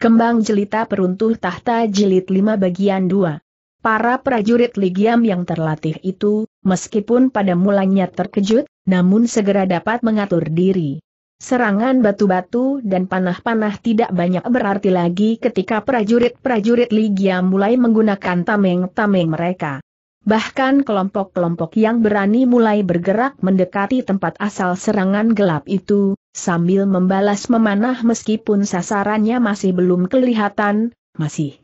Kembang Jelita Peruntuh Tahta Jilid 5 Bagian 2 Para prajurit Ligiam yang terlatih itu, meskipun pada mulanya terkejut, namun segera dapat mengatur diri. Serangan batu-batu dan panah-panah tidak banyak berarti lagi ketika prajurit-prajurit Ligiam mulai menggunakan tameng-tameng mereka. Bahkan kelompok-kelompok yang berani mulai bergerak mendekati tempat asal serangan gelap itu, Sambil membalas memanah meskipun sasarannya masih belum kelihatan, masih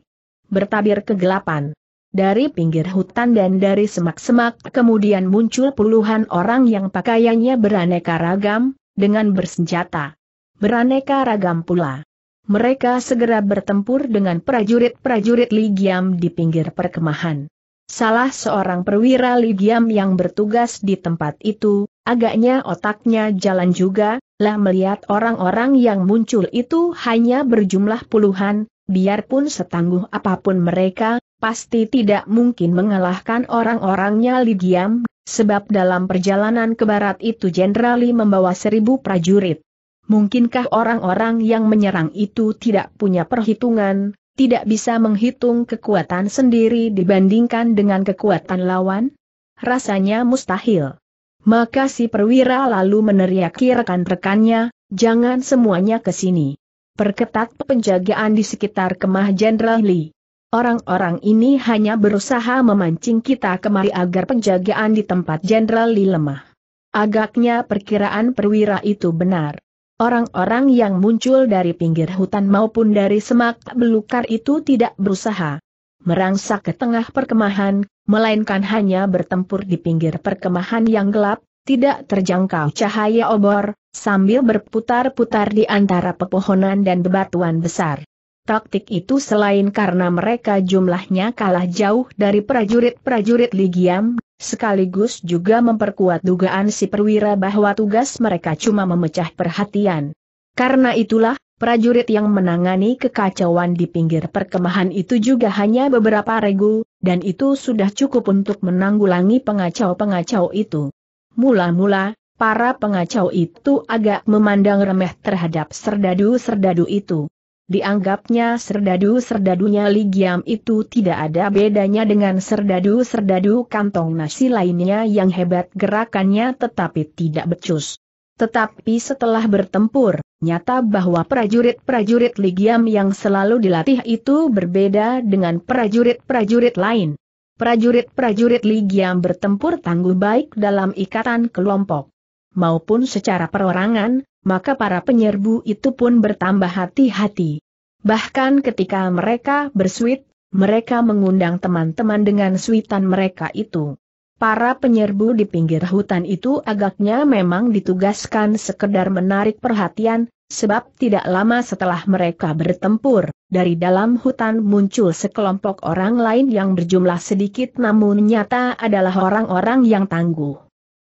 bertabir kegelapan. Dari pinggir hutan dan dari semak-semak kemudian muncul puluhan orang yang pakaiannya beraneka ragam, dengan bersenjata. Beraneka ragam pula. Mereka segera bertempur dengan prajurit-prajurit Ligiam di pinggir perkemahan. Salah seorang perwira Ligiam yang bertugas di tempat itu, agaknya otaknya jalan juga, lah melihat orang-orang yang muncul itu hanya berjumlah puluhan, biarpun setangguh apapun mereka, pasti tidak mungkin mengalahkan orang-orangnya Ligiam, sebab dalam perjalanan ke barat itu Jenderali membawa seribu prajurit. Mungkinkah orang-orang yang menyerang itu tidak punya perhitungan, tidak bisa menghitung kekuatan sendiri dibandingkan dengan kekuatan lawan? Rasanya mustahil. Maka si perwira lalu meneriaki rekan-rekannya, jangan semuanya ke sini. Perketat penjagaan di sekitar kemah Jenderal Li. Orang-orang ini hanya berusaha memancing kita kemari agar penjagaan di tempat Jenderal Li lemah. Agaknya perkiraan perwira itu benar. Orang-orang yang muncul dari pinggir hutan maupun dari semak belukar itu tidak berusaha merangsak ke tengah perkemahan, melainkan hanya bertempur di pinggir perkemahan yang gelap, tidak terjangkau cahaya obor, sambil berputar-putar di antara pepohonan dan bebatuan besar. Taktik itu selain karena mereka jumlahnya kalah jauh dari prajurit-prajurit Ligiam, sekaligus juga memperkuat dugaan si perwira bahwa tugas mereka cuma memecah perhatian. Karena itulah, prajurit yang menangani kekacauan di pinggir perkemahan itu juga hanya beberapa regu, dan itu sudah cukup untuk menanggulangi pengacau-pengacau itu. Mula-mula, para pengacau itu agak memandang remeh terhadap serdadu-serdadu itu. Dianggapnya serdadu-serdadunya Ligiam itu tidak ada bedanya dengan serdadu-serdadu kantong nasi lainnya yang hebat gerakannya tetapi tidak becus. Tetapi setelah bertempur, nyata bahwa prajurit-prajurit Ligiam yang selalu dilatih itu berbeda dengan prajurit-prajurit lain. Prajurit-prajurit Ligiam bertempur tangguh baik dalam ikatan kelompok maupun secara perorangan, maka para penyerbu itu pun bertambah hati-hati. Bahkan ketika mereka bersuit, mereka mengundang teman-teman dengan suitan mereka itu. Para penyerbu di pinggir hutan itu agaknya memang ditugaskan sekedar menarik perhatian, sebab tidak lama setelah mereka bertempur, dari dalam hutan muncul sekelompok orang lain yang berjumlah sedikit namun nyata adalah orang-orang yang tangguh.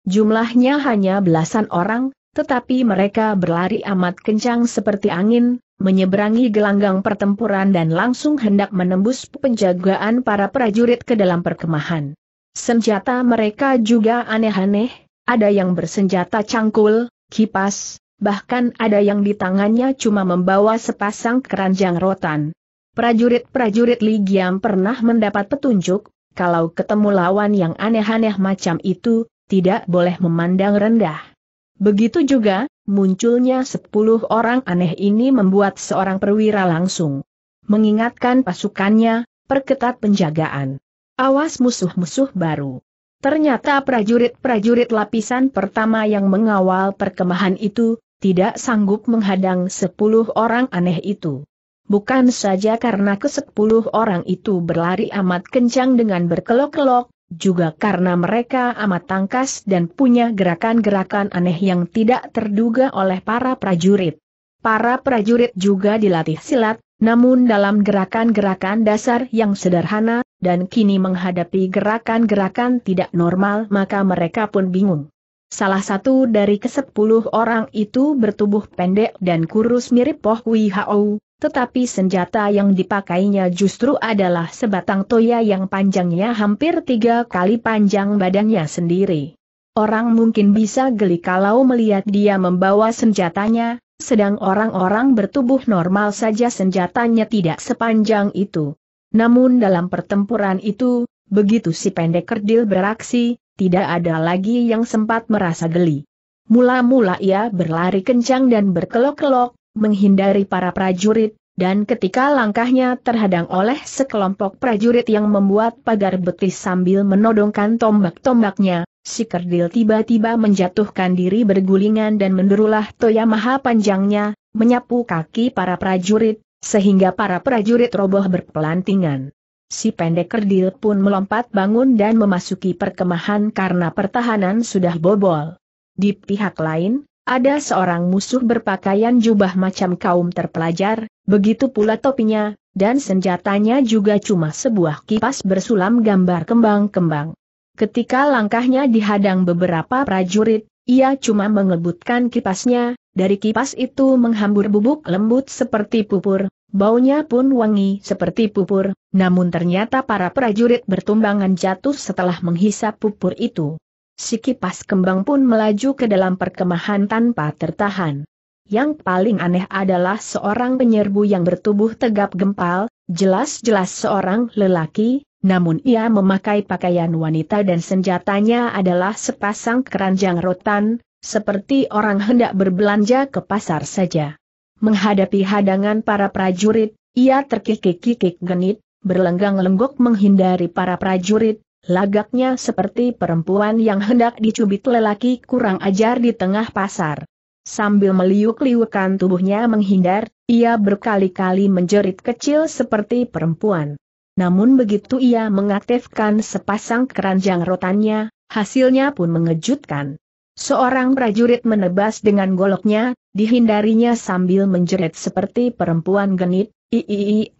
Jumlahnya hanya belasan orang, tetapi mereka berlari amat kencang seperti angin, menyeberangi gelanggang pertempuran dan langsung hendak menembus penjagaan para prajurit ke dalam perkemahan. Senjata mereka juga aneh-aneh, ada yang bersenjata cangkul, kipas, bahkan ada yang di tangannya cuma membawa sepasang keranjang rotan. Prajurit-prajurit Ligiam pernah mendapat petunjuk, kalau ketemu lawan yang aneh-aneh macam itu, tidak boleh memandang rendah. Begitu juga, munculnya sepuluh orang aneh ini membuat seorang perwira langsung mengingatkan pasukannya, perketat penjagaan. Awas musuh-musuh baru. Ternyata prajurit-prajurit lapisan pertama yang mengawal perkemahan itu, tidak sanggup menghadang sepuluh orang aneh itu. Bukan saja karena kesepuluh orang itu berlari amat kencang dengan berkelok-kelok, juga karena mereka amat tangkas dan punya gerakan-gerakan aneh yang tidak terduga oleh para prajurit. Para prajurit juga dilatih silat, namun dalam gerakan-gerakan dasar yang sederhana, dan kini menghadapi gerakan-gerakan tidak normal maka mereka pun bingung. Salah satu dari kesepuluh orang itu bertubuh pendek dan kurus mirip Poh Wihau, tetapi senjata yang dipakainya justru adalah sebatang toya yang panjangnya hampir tiga kali panjang badannya sendiri. Orang mungkin bisa geli kalau melihat dia membawa senjatanya, sedang orang-orang bertubuh normal saja senjatanya tidak sepanjang itu. Namun dalam pertempuran itu, begitu si pendek kerdil beraksi, tidak ada lagi yang sempat merasa geli. Mula-mula ia berlari kencang dan berkelok-kelok, menghindari para prajurit, dan ketika langkahnya terhadang oleh sekelompok prajurit yang membuat pagar betis sambil menodongkan tombak-tombaknya, si kerdil tiba-tiba menjatuhkan diri bergulingan dan menderulah toya maha panjangnya, menyapu kaki para prajurit, sehingga para prajurit roboh berpelantingan. Si pendek kerdil pun melompat bangun dan memasuki perkemahan karena pertahanan sudah bobol. Di pihak lain, ada seorang musuh berpakaian jubah macam kaum terpelajar, begitu pula topinya, dan senjatanya juga cuma sebuah kipas bersulam gambar kembang-kembang. Ketika langkahnya dihadang beberapa prajurit, ia cuma mengebutkan kipasnya, dari kipas itu menghambur bubuk lembut seperti pupur, baunya pun wangi seperti pupur, namun ternyata para prajurit bertumbangan jatuh setelah menghisap pupur itu. Si kipas kembang pun melaju ke dalam perkemahan tanpa tertahan. Yang paling aneh adalah seorang penyerbu yang bertubuh tegap gempal, jelas-jelas seorang lelaki, namun ia memakai pakaian wanita dan senjatanya adalah sepasang keranjang rotan, seperti orang hendak berbelanja ke pasar saja. Menghadapi hadangan para prajurit, ia terkikik-kikik genit, berlenggang-lenggok menghindari para prajurit, Lagaknya seperti perempuan yang hendak dicubit lelaki kurang ajar di tengah pasar. Sambil meliuk-liukan tubuhnya menghindar, ia berkali-kali menjerit kecil seperti perempuan. Namun begitu ia mengaktifkan sepasang keranjang rotannya, hasilnya pun mengejutkan. Seorang prajurit menebas dengan goloknya, dihindarinya sambil menjerit seperti perempuan genit, ih,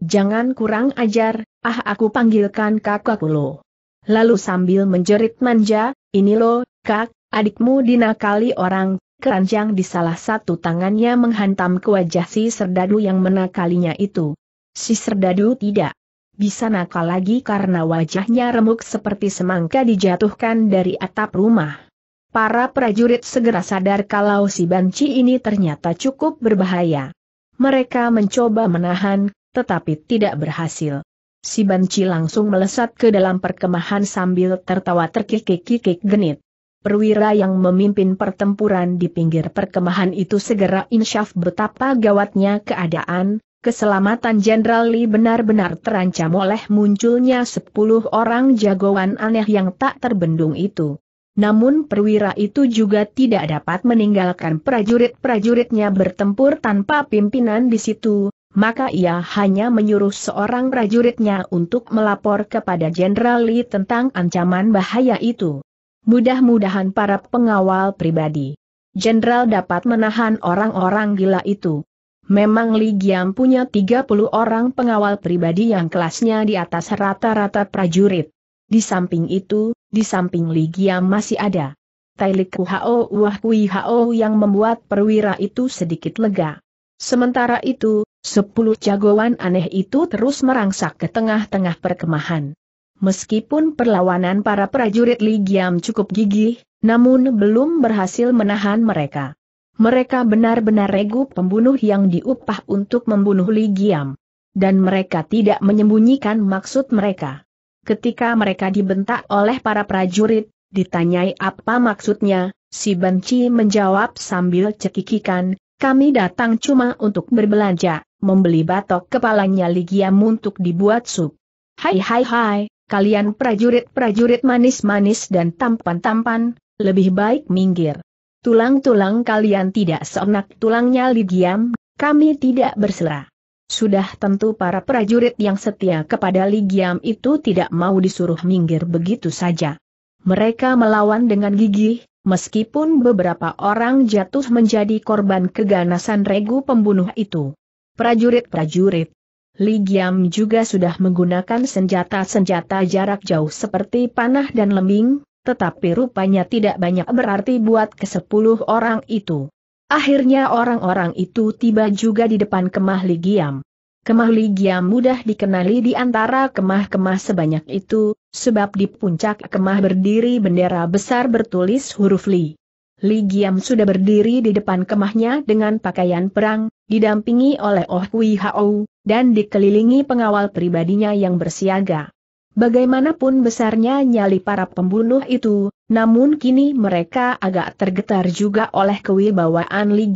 jangan kurang ajar, ah aku panggilkan kakakku lo. Lalu sambil menjerit manja, ini lo, kak, adikmu dinakali orang, keranjang di salah satu tangannya menghantam ke wajah si serdadu yang menakalinya itu. Si serdadu tidak bisa nakal lagi karena wajahnya remuk seperti semangka dijatuhkan dari atap rumah. Para prajurit segera sadar kalau si banci ini ternyata cukup berbahaya. Mereka mencoba menahan, tetapi tidak berhasil si banci langsung melesat ke dalam perkemahan sambil tertawa terkikik-kikik genit. Perwira yang memimpin pertempuran di pinggir perkemahan itu segera insyaf betapa gawatnya keadaan, keselamatan Jenderal Li benar-benar terancam oleh munculnya sepuluh orang jagoan aneh yang tak terbendung itu. Namun perwira itu juga tidak dapat meninggalkan prajurit-prajuritnya bertempur tanpa pimpinan di situ, maka ia hanya menyuruh seorang prajuritnya untuk melapor kepada Jenderal Li tentang ancaman bahaya itu. Mudah-mudahan para pengawal pribadi Jenderal dapat menahan orang-orang gila itu. Memang Li Giam punya 30 orang pengawal pribadi yang kelasnya di atas rata-rata prajurit. Di samping itu, di samping Li Giam masih ada Tailik Hao, Wah Kui Hao yang membuat perwira itu sedikit lega. Sementara itu, sepuluh jagoan aneh itu terus merangsak ke tengah-tengah perkemahan. Meskipun perlawanan para prajurit Ligiam cukup gigih, namun belum berhasil menahan mereka. Mereka benar-benar regu pembunuh yang diupah untuk membunuh Ligiam. Dan mereka tidak menyembunyikan maksud mereka. Ketika mereka dibentak oleh para prajurit, ditanyai apa maksudnya, si benci menjawab sambil cekikikan, kami datang cuma untuk berbelanja, membeli batok kepalanya Ligiam untuk dibuat sup. Hai hai hai, kalian prajurit-prajurit manis-manis dan tampan-tampan, lebih baik minggir. Tulang-tulang kalian tidak seenak tulangnya Ligiam, kami tidak berserah. Sudah tentu para prajurit yang setia kepada Ligiam itu tidak mau disuruh minggir begitu saja. Mereka melawan dengan gigih, meskipun beberapa orang jatuh menjadi korban keganasan regu pembunuh itu. Prajurit-prajurit Ligiam juga sudah menggunakan senjata-senjata jarak jauh seperti panah dan lembing, tetapi rupanya tidak banyak berarti buat ke sepuluh orang itu. Akhirnya orang-orang itu tiba juga di depan kemah Ligiam. Kemah Ligia mudah dikenali di antara kemah-kemah sebanyak itu, sebab di puncak kemah berdiri bendera besar bertulis huruf Li. Li sudah berdiri di depan kemahnya dengan pakaian perang, didampingi oleh Oh Kui Hao, dan dikelilingi pengawal pribadinya yang bersiaga. Bagaimanapun besarnya nyali para pembunuh itu, namun kini mereka agak tergetar juga oleh kewibawaan Li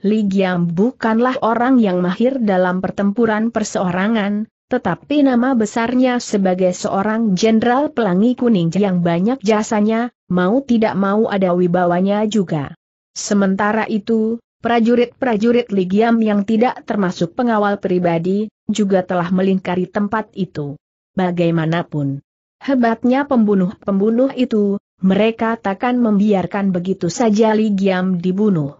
Li Giam bukanlah orang yang mahir dalam pertempuran perseorangan, tetapi nama besarnya sebagai seorang jenderal pelangi kuning yang banyak jasanya, mau tidak mau ada wibawanya juga. Sementara itu, prajurit-prajurit Li Giam yang tidak termasuk pengawal pribadi, juga telah melingkari tempat itu. Bagaimanapun, hebatnya pembunuh-pembunuh itu, mereka takkan membiarkan begitu saja Li Giam dibunuh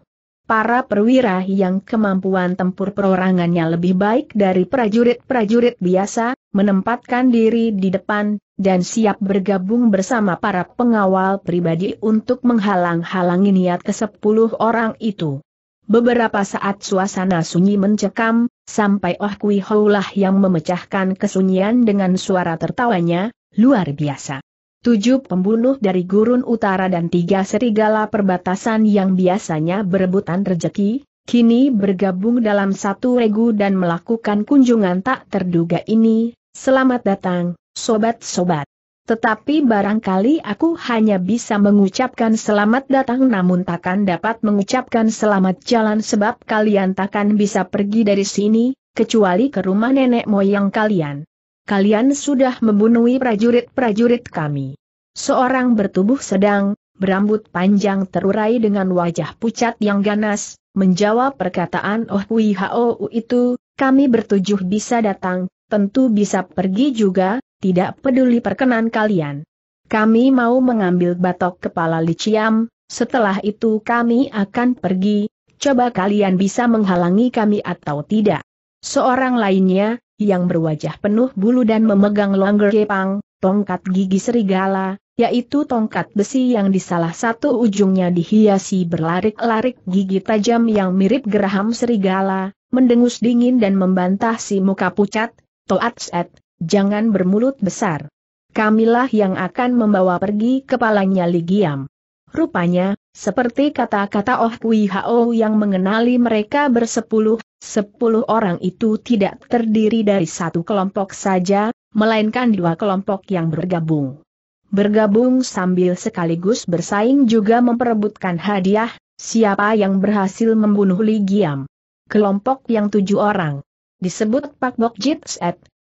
para perwira yang kemampuan tempur perorangannya lebih baik dari prajurit-prajurit biasa, menempatkan diri di depan, dan siap bergabung bersama para pengawal pribadi untuk menghalang-halangi niat kesepuluh orang itu. Beberapa saat suasana sunyi mencekam, sampai Oh Kui Houlah yang memecahkan kesunyian dengan suara tertawanya, luar biasa tujuh pembunuh dari gurun utara dan tiga serigala perbatasan yang biasanya berebutan rejeki, kini bergabung dalam satu regu dan melakukan kunjungan tak terduga ini, selamat datang, sobat-sobat. Tetapi barangkali aku hanya bisa mengucapkan selamat datang namun takkan dapat mengucapkan selamat jalan sebab kalian takkan bisa pergi dari sini, kecuali ke rumah nenek moyang kalian kalian sudah membunuh prajurit-prajurit kami. Seorang bertubuh sedang, berambut panjang terurai dengan wajah pucat yang ganas, menjawab perkataan Oh Hui Hao itu, kami bertujuh bisa datang, tentu bisa pergi juga, tidak peduli perkenan kalian. Kami mau mengambil batok kepala Liciam, setelah itu kami akan pergi, coba kalian bisa menghalangi kami atau tidak. Seorang lainnya, yang berwajah penuh bulu dan memegang longer kepang, tongkat gigi serigala, yaitu tongkat besi yang di salah satu ujungnya dihiasi berlarik-larik gigi tajam yang mirip geraham serigala, mendengus dingin dan membantah si muka pucat, Toat Set, jangan bermulut besar. Kamilah yang akan membawa pergi kepalanya Ligiam. Rupanya, seperti kata-kata Oh Kui Hao yang mengenali mereka bersepuluh, sepuluh orang itu tidak terdiri dari satu kelompok saja, melainkan dua kelompok yang bergabung. Bergabung sambil sekaligus bersaing juga memperebutkan hadiah, siapa yang berhasil membunuh Li Giam. Kelompok yang tujuh orang. Disebut Pak Bok Jit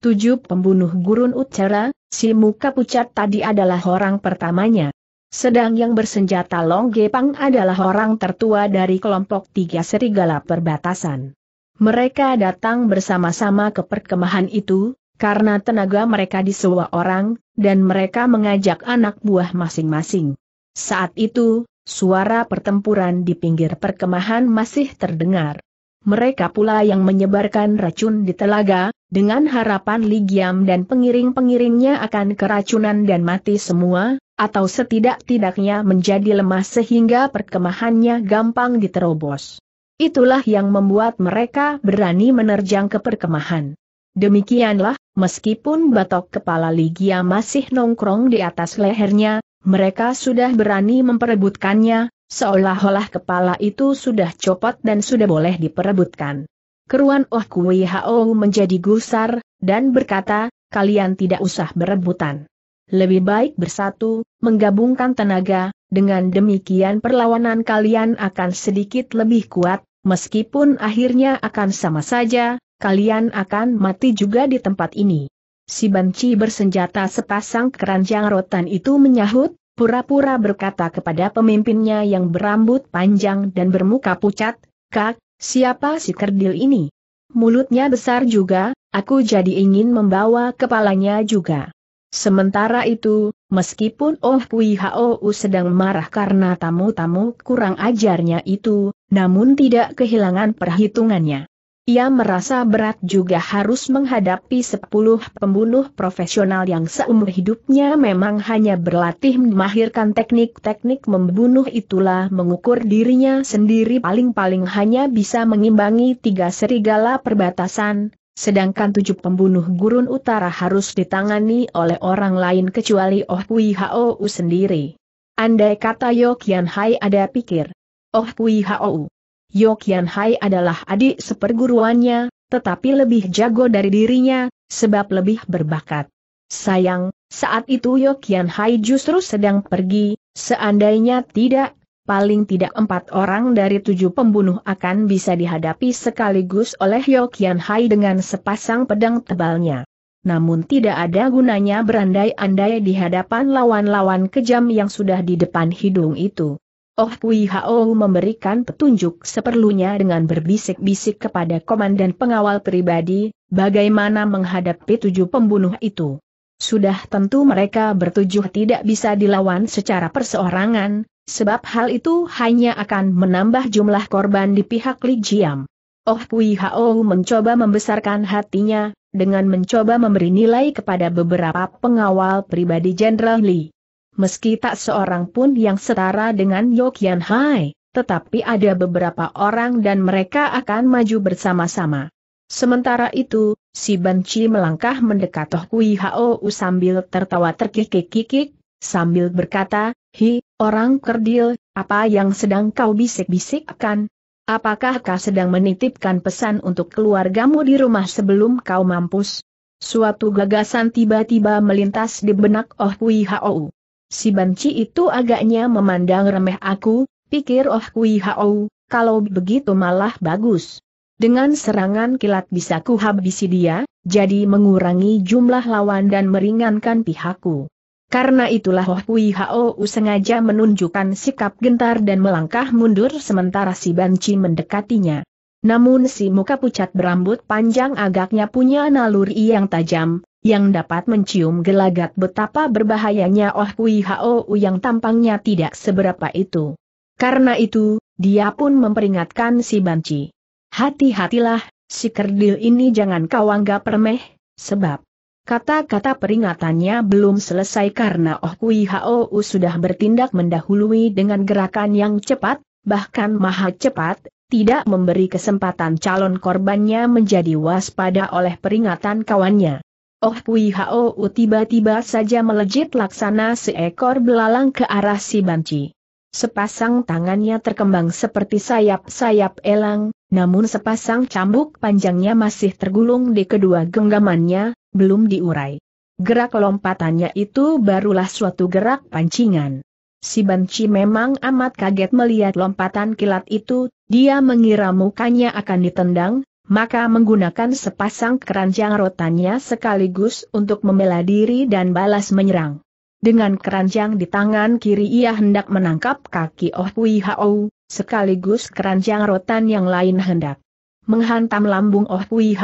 tujuh pembunuh gurun utara, si muka pucat tadi adalah orang pertamanya. Sedang yang bersenjata Long Gepang adalah orang tertua dari kelompok tiga serigala perbatasan. Mereka datang bersama-sama ke perkemahan itu, karena tenaga mereka di disewa orang, dan mereka mengajak anak buah masing-masing. Saat itu, suara pertempuran di pinggir perkemahan masih terdengar. Mereka pula yang menyebarkan racun di telaga, dengan harapan Ligiam dan pengiring-pengiringnya akan keracunan dan mati semua, atau setidak-tidaknya menjadi lemah sehingga perkemahannya gampang diterobos. Itulah yang membuat mereka berani menerjang ke perkemahan. Demikianlah, meskipun batok kepala Ligia masih nongkrong di atas lehernya, mereka sudah berani memperebutkannya, seolah-olah kepala itu sudah copot dan sudah boleh diperebutkan. Keruan Oh Kui Hao menjadi gusar, dan berkata, kalian tidak usah berebutan lebih baik bersatu, menggabungkan tenaga, dengan demikian perlawanan kalian akan sedikit lebih kuat, meskipun akhirnya akan sama saja, kalian akan mati juga di tempat ini. Si banci bersenjata sepasang keranjang rotan itu menyahut, pura-pura berkata kepada pemimpinnya yang berambut panjang dan bermuka pucat, Kak, siapa si kerdil ini? Mulutnya besar juga, aku jadi ingin membawa kepalanya juga. Sementara itu, meskipun Oh Kui Hou sedang marah karena tamu-tamu kurang ajarnya itu, namun tidak kehilangan perhitungannya. Ia merasa berat juga harus menghadapi sepuluh pembunuh profesional yang seumur hidupnya memang hanya berlatih memahirkan teknik-teknik membunuh itulah mengukur dirinya sendiri paling-paling hanya bisa mengimbangi tiga serigala perbatasan, Sedangkan tujuh pembunuh gurun utara harus ditangani oleh orang lain kecuali Oh Kui Hou sendiri. Andai kata Yokian Hai ada pikir. Oh Kui Hou. Yokian Hai adalah adik seperguruannya, tetapi lebih jago dari dirinya, sebab lebih berbakat. Sayang, saat itu Yokian Hai justru sedang pergi, seandainya tidak paling tidak empat orang dari tujuh pembunuh akan bisa dihadapi sekaligus oleh Yo Hai dengan sepasang pedang tebalnya. Namun tidak ada gunanya berandai-andai di hadapan lawan-lawan kejam yang sudah di depan hidung itu. Oh Kui Hao memberikan petunjuk seperlunya dengan berbisik-bisik kepada komandan pengawal pribadi, bagaimana menghadapi tujuh pembunuh itu. Sudah tentu mereka bertujuh tidak bisa dilawan secara perseorangan, sebab hal itu hanya akan menambah jumlah korban di pihak Li Jiam. Oh Kui Hao mencoba membesarkan hatinya, dengan mencoba memberi nilai kepada beberapa pengawal pribadi Jenderal Li. Meski tak seorang pun yang setara dengan Yokian Hai, tetapi ada beberapa orang dan mereka akan maju bersama-sama. Sementara itu, si Banci melangkah mendekat Oh Kui Hao sambil tertawa terkikik-kikik, sambil berkata, Hi, Orang kerdil, apa yang sedang kau bisik-bisikkan? Apakah kau sedang menitipkan pesan untuk keluargamu di rumah sebelum kau mampus? Suatu gagasan tiba-tiba melintas di benak Oh Kui Hau. Si banci itu agaknya memandang remeh aku, pikir Oh Kui Hau. kalau begitu malah bagus. Dengan serangan kilat bisa ku habisi dia, jadi mengurangi jumlah lawan dan meringankan pihakku. Karena itulah Hoh Kui Hao sengaja menunjukkan sikap gentar dan melangkah mundur sementara si Banci mendekatinya. Namun si muka pucat berambut panjang agaknya punya naluri yang tajam, yang dapat mencium gelagat betapa berbahayanya Oh Kui Hao yang tampangnya tidak seberapa itu. Karena itu, dia pun memperingatkan si Banci. Hati-hatilah, si kerdil ini jangan kau anggap remeh, sebab Kata-kata peringatannya belum selesai karena Oh Kui Hao sudah bertindak mendahului dengan gerakan yang cepat, bahkan maha cepat, tidak memberi kesempatan calon korbannya menjadi waspada oleh peringatan kawannya. Oh Kui Hao tiba-tiba saja melejit laksana seekor belalang ke arah si banci. Sepasang tangannya terkembang seperti sayap-sayap elang, namun sepasang cambuk panjangnya masih tergulung di kedua genggamannya, belum diurai. Gerak lompatannya itu barulah suatu gerak pancingan. Si Banci memang amat kaget melihat lompatan kilat itu, dia mengira mukanya akan ditendang, maka menggunakan sepasang keranjang rotannya sekaligus untuk membela diri dan balas menyerang. Dengan keranjang di tangan kiri ia hendak menangkap kaki Oh Hui Hao, sekaligus keranjang rotan yang lain hendak menghantam lambung Oh Hui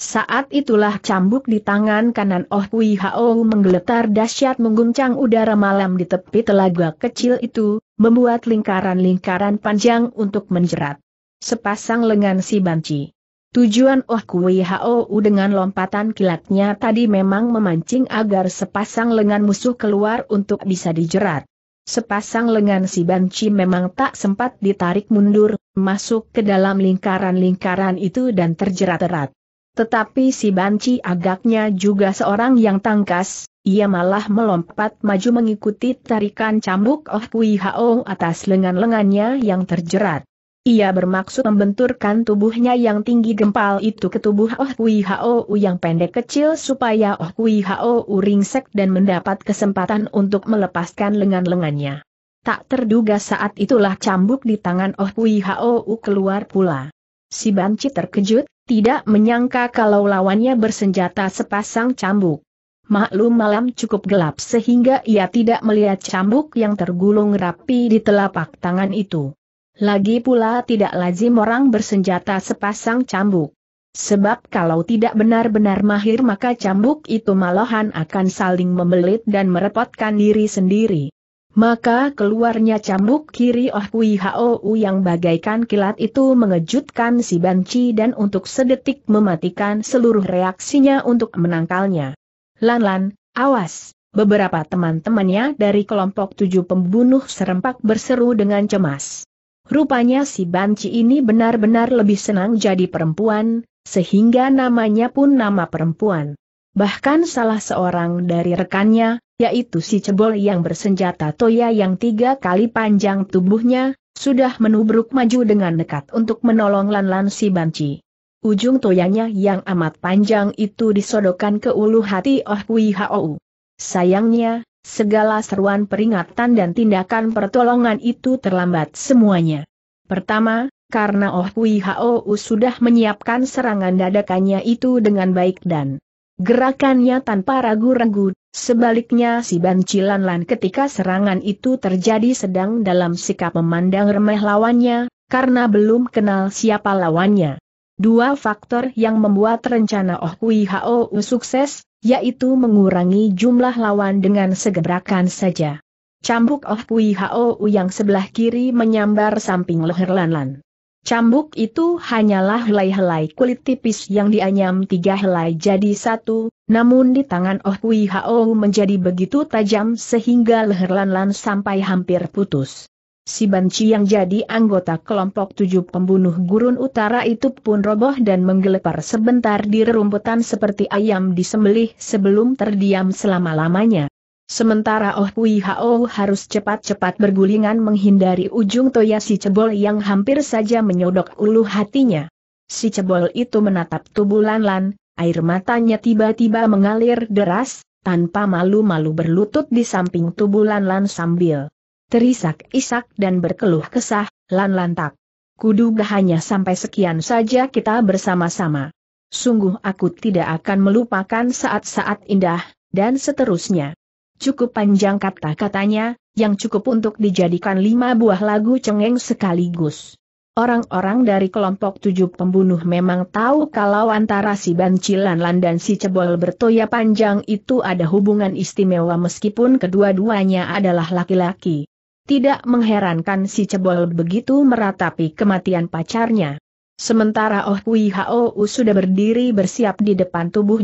Saat itulah cambuk di tangan kanan Oh Hui Hao menggeletar dahsyat mengguncang udara malam di tepi telaga kecil itu, membuat lingkaran-lingkaran panjang untuk menjerat. Sepasang lengan si banci. Tujuan Oh Hui Hao dengan lompatan kilatnya tadi memang memancing agar sepasang lengan musuh keluar untuk bisa dijerat. Sepasang lengan si banci memang tak sempat ditarik mundur, masuk ke dalam lingkaran-lingkaran itu dan terjerat erat. Tetapi si banci agaknya juga seorang yang tangkas, ia malah melompat maju mengikuti tarikan cambuk Oh Kui Haong atas lengan-lengannya yang terjerat. Ia bermaksud membenturkan tubuhnya yang tinggi gempal itu ke tubuh Oh Kui Hou yang pendek kecil supaya Oh Kui Hou ringsek dan mendapat kesempatan untuk melepaskan lengan-lengannya. Tak terduga saat itulah cambuk di tangan Oh Kui Hou keluar pula. Si Banci terkejut, tidak menyangka kalau lawannya bersenjata sepasang cambuk. Maklum malam cukup gelap sehingga ia tidak melihat cambuk yang tergulung rapi di telapak tangan itu. Lagi pula tidak lazim orang bersenjata sepasang cambuk. Sebab kalau tidak benar-benar mahir maka cambuk itu malahan akan saling membelit dan merepotkan diri sendiri. Maka keluarnya cambuk kiri Oh Kui Hou yang bagaikan kilat itu mengejutkan si Banci dan untuk sedetik mematikan seluruh reaksinya untuk menangkalnya. Lan-lan, awas! Beberapa teman-temannya dari kelompok tujuh pembunuh serempak berseru dengan cemas. Rupanya si Banci ini benar-benar lebih senang jadi perempuan, sehingga namanya pun nama perempuan. Bahkan salah seorang dari rekannya, yaitu si cebol yang bersenjata toya yang tiga kali panjang tubuhnya, sudah menubruk maju dengan dekat untuk menolong Lanlan si Banci. Ujung toyanya yang amat panjang itu disodokan ke ulu hati Oh Kui Hao. Sayangnya, Segala seruan peringatan dan tindakan pertolongan itu terlambat semuanya. Pertama, karena Oh Kui Hao sudah menyiapkan serangan dadakannya itu dengan baik dan gerakannya tanpa ragu-ragu, sebaliknya si bancilan lan ketika serangan itu terjadi sedang dalam sikap memandang remeh lawannya, karena belum kenal siapa lawannya. Dua faktor yang membuat rencana Oh Kui Hao sukses, yaitu mengurangi jumlah lawan dengan segebrakan saja. Cambuk Oh Kui Hao yang sebelah kiri menyambar samping leher Lan Lan. Cambuk itu hanyalah helai-helai kulit tipis yang dianyam tiga helai jadi satu, namun di tangan Oh Kui Hao menjadi begitu tajam sehingga leher Lan Lan sampai hampir putus. Si Banci yang jadi anggota kelompok tujuh pembunuh gurun utara itu pun roboh dan menggelepar sebentar di rerumputan seperti ayam disembelih sebelum terdiam selama-lamanya. Sementara Oh Kui Hao harus cepat-cepat bergulingan menghindari ujung toya si cebol yang hampir saja menyodok ulu hatinya. Si cebol itu menatap tubuh Lan Lan, air matanya tiba-tiba mengalir deras, tanpa malu-malu berlutut di samping tubuh Lan Lan sambil terisak-isak dan berkeluh kesah, lan lantak. Kuduga hanya sampai sekian saja kita bersama-sama. Sungguh aku tidak akan melupakan saat-saat indah, dan seterusnya. Cukup panjang kata-katanya, yang cukup untuk dijadikan lima buah lagu cengeng sekaligus. Orang-orang dari kelompok tujuh pembunuh memang tahu kalau antara si Bancilan Lan dan si Cebol bertoya panjang itu ada hubungan istimewa meskipun kedua-duanya adalah laki-laki. Tidak mengherankan si cebol begitu meratapi kematian pacarnya. Sementara Oh Kui Hao sudah berdiri bersiap di depan tubuh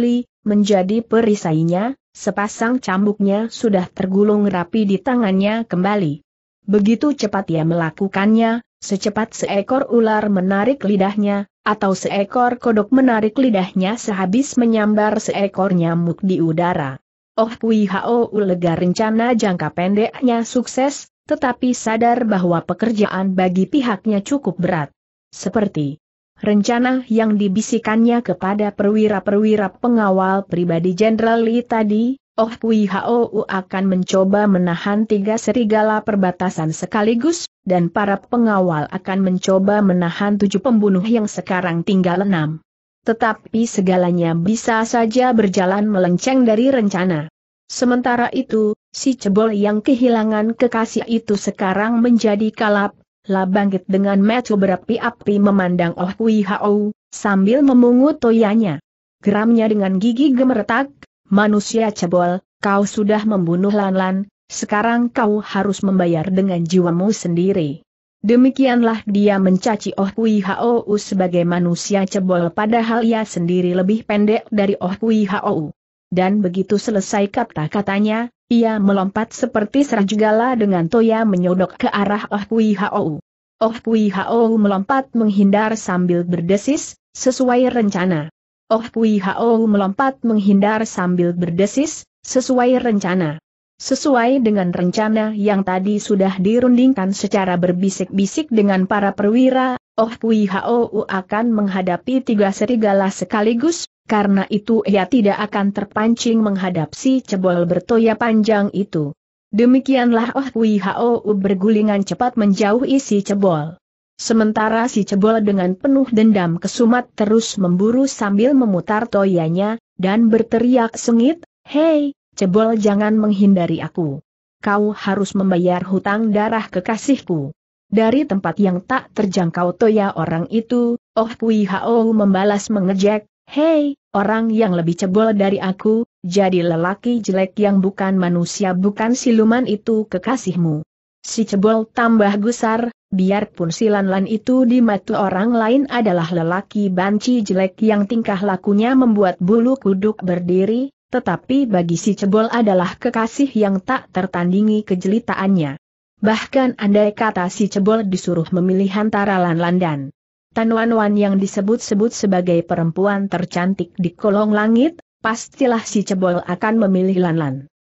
Li, menjadi perisainya, sepasang cambuknya sudah tergulung rapi di tangannya kembali. Begitu cepat ia melakukannya, secepat seekor ular menarik lidahnya, atau seekor kodok menarik lidahnya sehabis menyambar seekor nyamuk di udara. Oh Kui Hao lega rencana jangka pendeknya sukses, tetapi sadar bahwa pekerjaan bagi pihaknya cukup berat. Seperti rencana yang dibisikannya kepada perwira-perwira pengawal pribadi Jenderal Li tadi, Oh Kui Hao akan mencoba menahan tiga serigala perbatasan sekaligus, dan para pengawal akan mencoba menahan tujuh pembunuh yang sekarang tinggal enam. Tetapi segalanya bisa saja berjalan melenceng dari rencana. Sementara itu, si cebol yang kehilangan kekasih itu sekarang menjadi kalap, lah bangkit dengan metu berapi-api memandang Oh Hui Hao, sambil memungut toyanya. Geramnya dengan gigi gemeretak, manusia cebol, kau sudah membunuh Lan Lan, sekarang kau harus membayar dengan jiwamu sendiri. Demikianlah dia mencaci Oh Kui Hou sebagai manusia cebol padahal ia sendiri lebih pendek dari Oh Kui Hou. Dan begitu selesai kata-katanya, ia melompat seperti serigala dengan toya menyodok ke arah Oh Kui Hou. Oh Kui Hou melompat menghindar sambil berdesis, sesuai rencana. Oh Kui Hao melompat menghindar sambil berdesis, sesuai rencana. Sesuai dengan rencana yang tadi sudah dirundingkan secara berbisik-bisik dengan para perwira, Oh Kui Hou akan menghadapi tiga serigala sekaligus, karena itu ia tidak akan terpancing menghadap si cebol bertoya panjang itu. Demikianlah Oh Kui Hou bergulingan cepat menjauh isi cebol. Sementara si cebol dengan penuh dendam kesumat terus memburu sambil memutar toyanya, dan berteriak sengit, Hei, Cebol jangan menghindari aku. Kau harus membayar hutang darah kekasihku. Dari tempat yang tak terjangkau Toya orang itu, Oh Kui Hao membalas mengejek, Hei, orang yang lebih cebol dari aku, jadi lelaki jelek yang bukan manusia bukan siluman itu kekasihmu. Si cebol tambah gusar, biarpun si lan-lan itu di mata orang lain adalah lelaki banci jelek yang tingkah lakunya membuat bulu kuduk berdiri, tetapi bagi si cebol adalah kekasih yang tak tertandingi kejelitaannya. Bahkan andai kata si cebol disuruh memilih antara Lan dan Tan Wan Wan yang disebut-sebut sebagai perempuan tercantik di kolong langit, pastilah si cebol akan memilih Lan Lan.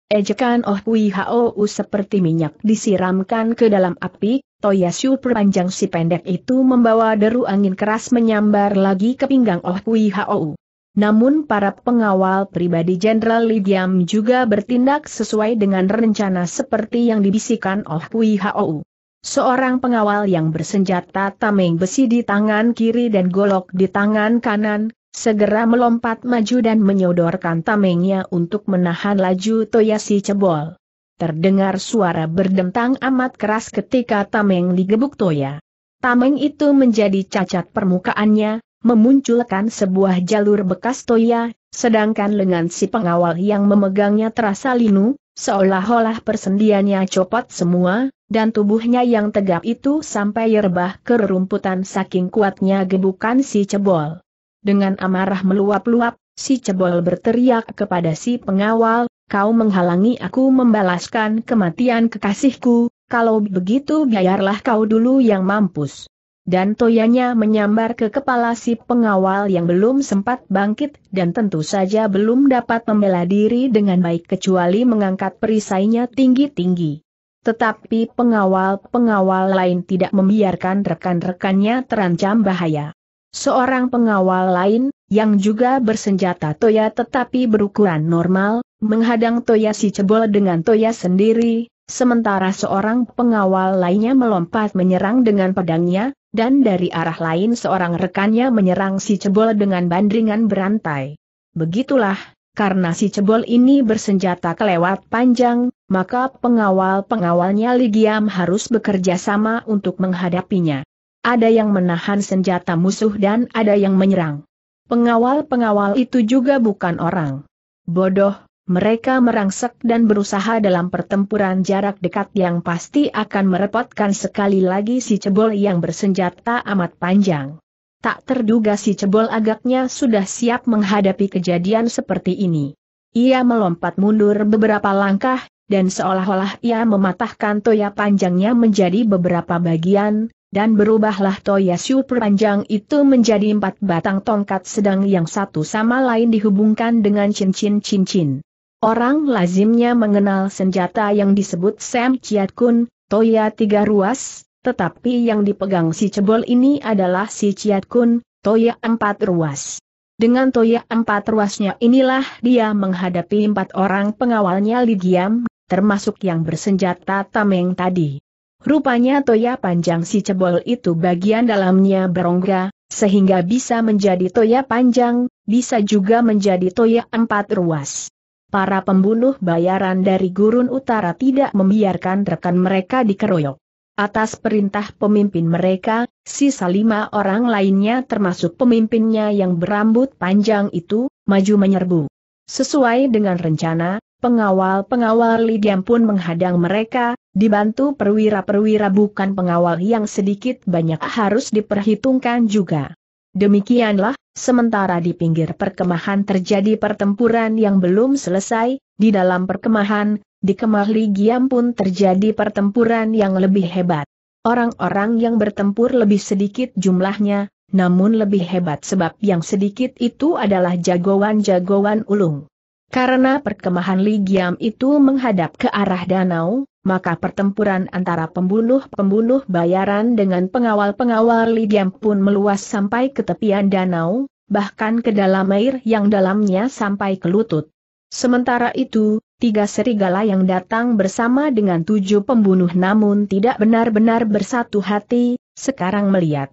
Ejekan Oh Kui Hou seperti minyak disiramkan ke dalam api, Toyasu perpanjang si pendek itu membawa deru angin keras menyambar lagi ke pinggang Oh Kui Hou. Namun para pengawal pribadi Jenderal Lidiam juga bertindak sesuai dengan rencana seperti yang dibisikkan oleh Kui Hou. Seorang pengawal yang bersenjata tameng besi di tangan kiri dan golok di tangan kanan, segera melompat maju dan menyodorkan tamengnya untuk menahan laju Toyasi Cebol. Terdengar suara berdentang amat keras ketika tameng digebuk Toya. Tameng itu menjadi cacat permukaannya, memunculkan sebuah jalur bekas toya, sedangkan lengan si pengawal yang memegangnya terasa linu, seolah-olah persendiannya copot semua, dan tubuhnya yang tegap itu sampai rebah ke rerumputan saking kuatnya gebukan si cebol. Dengan amarah meluap-luap, si cebol berteriak kepada si pengawal, kau menghalangi aku membalaskan kematian kekasihku, kalau begitu biarlah kau dulu yang mampus dan toyanya menyambar ke kepala si pengawal yang belum sempat bangkit dan tentu saja belum dapat membela diri dengan baik kecuali mengangkat perisainya tinggi-tinggi. Tetapi pengawal-pengawal lain tidak membiarkan rekan-rekannya terancam bahaya. Seorang pengawal lain, yang juga bersenjata toya tetapi berukuran normal, menghadang toya si cebol dengan toya sendiri, sementara seorang pengawal lainnya melompat menyerang dengan pedangnya, dan dari arah lain seorang rekannya menyerang si cebol dengan bandringan berantai. Begitulah, karena si cebol ini bersenjata kelewat panjang, maka pengawal-pengawalnya Ligiam harus bekerja sama untuk menghadapinya. Ada yang menahan senjata musuh dan ada yang menyerang. Pengawal-pengawal itu juga bukan orang bodoh, mereka merangsek dan berusaha dalam pertempuran jarak dekat yang pasti akan merepotkan sekali lagi si cebol yang bersenjata amat panjang. Tak terduga si cebol agaknya sudah siap menghadapi kejadian seperti ini. Ia melompat mundur beberapa langkah, dan seolah-olah ia mematahkan toya panjangnya menjadi beberapa bagian, dan berubahlah toya super panjang itu menjadi empat batang tongkat sedang yang satu sama lain dihubungkan dengan cincin-cincin. Orang lazimnya mengenal senjata yang disebut Sam Chiat Kun, Toya Tiga Ruas, tetapi yang dipegang si cebol ini adalah si Chiat Kun, Toya Empat Ruas. Dengan Toya Empat Ruasnya inilah dia menghadapi empat orang pengawalnya di giam, termasuk yang bersenjata tameng tadi. Rupanya toya panjang si cebol itu bagian dalamnya berongga, sehingga bisa menjadi toya panjang, bisa juga menjadi toya empat ruas para pembunuh bayaran dari gurun utara tidak membiarkan rekan mereka dikeroyok. Atas perintah pemimpin mereka, sisa lima orang lainnya termasuk pemimpinnya yang berambut panjang itu, maju menyerbu. Sesuai dengan rencana, pengawal-pengawal Lidiam pun menghadang mereka, dibantu perwira-perwira bukan pengawal yang sedikit banyak harus diperhitungkan juga. Demikianlah, Sementara di pinggir perkemahan terjadi pertempuran yang belum selesai, di dalam perkemahan, di Li Giam pun terjadi pertempuran yang lebih hebat. Orang-orang yang bertempur lebih sedikit jumlahnya, namun lebih hebat sebab yang sedikit itu adalah jagoan-jagoan ulung. Karena perkemahan Ligiam itu menghadap ke arah danau, maka pertempuran antara pembunuh-pembunuh bayaran dengan pengawal-pengawal Ligiam pun meluas sampai ke tepian danau, bahkan ke dalam air yang dalamnya sampai ke lutut. Sementara itu, tiga serigala yang datang bersama dengan tujuh pembunuh namun tidak benar-benar bersatu hati, sekarang melihat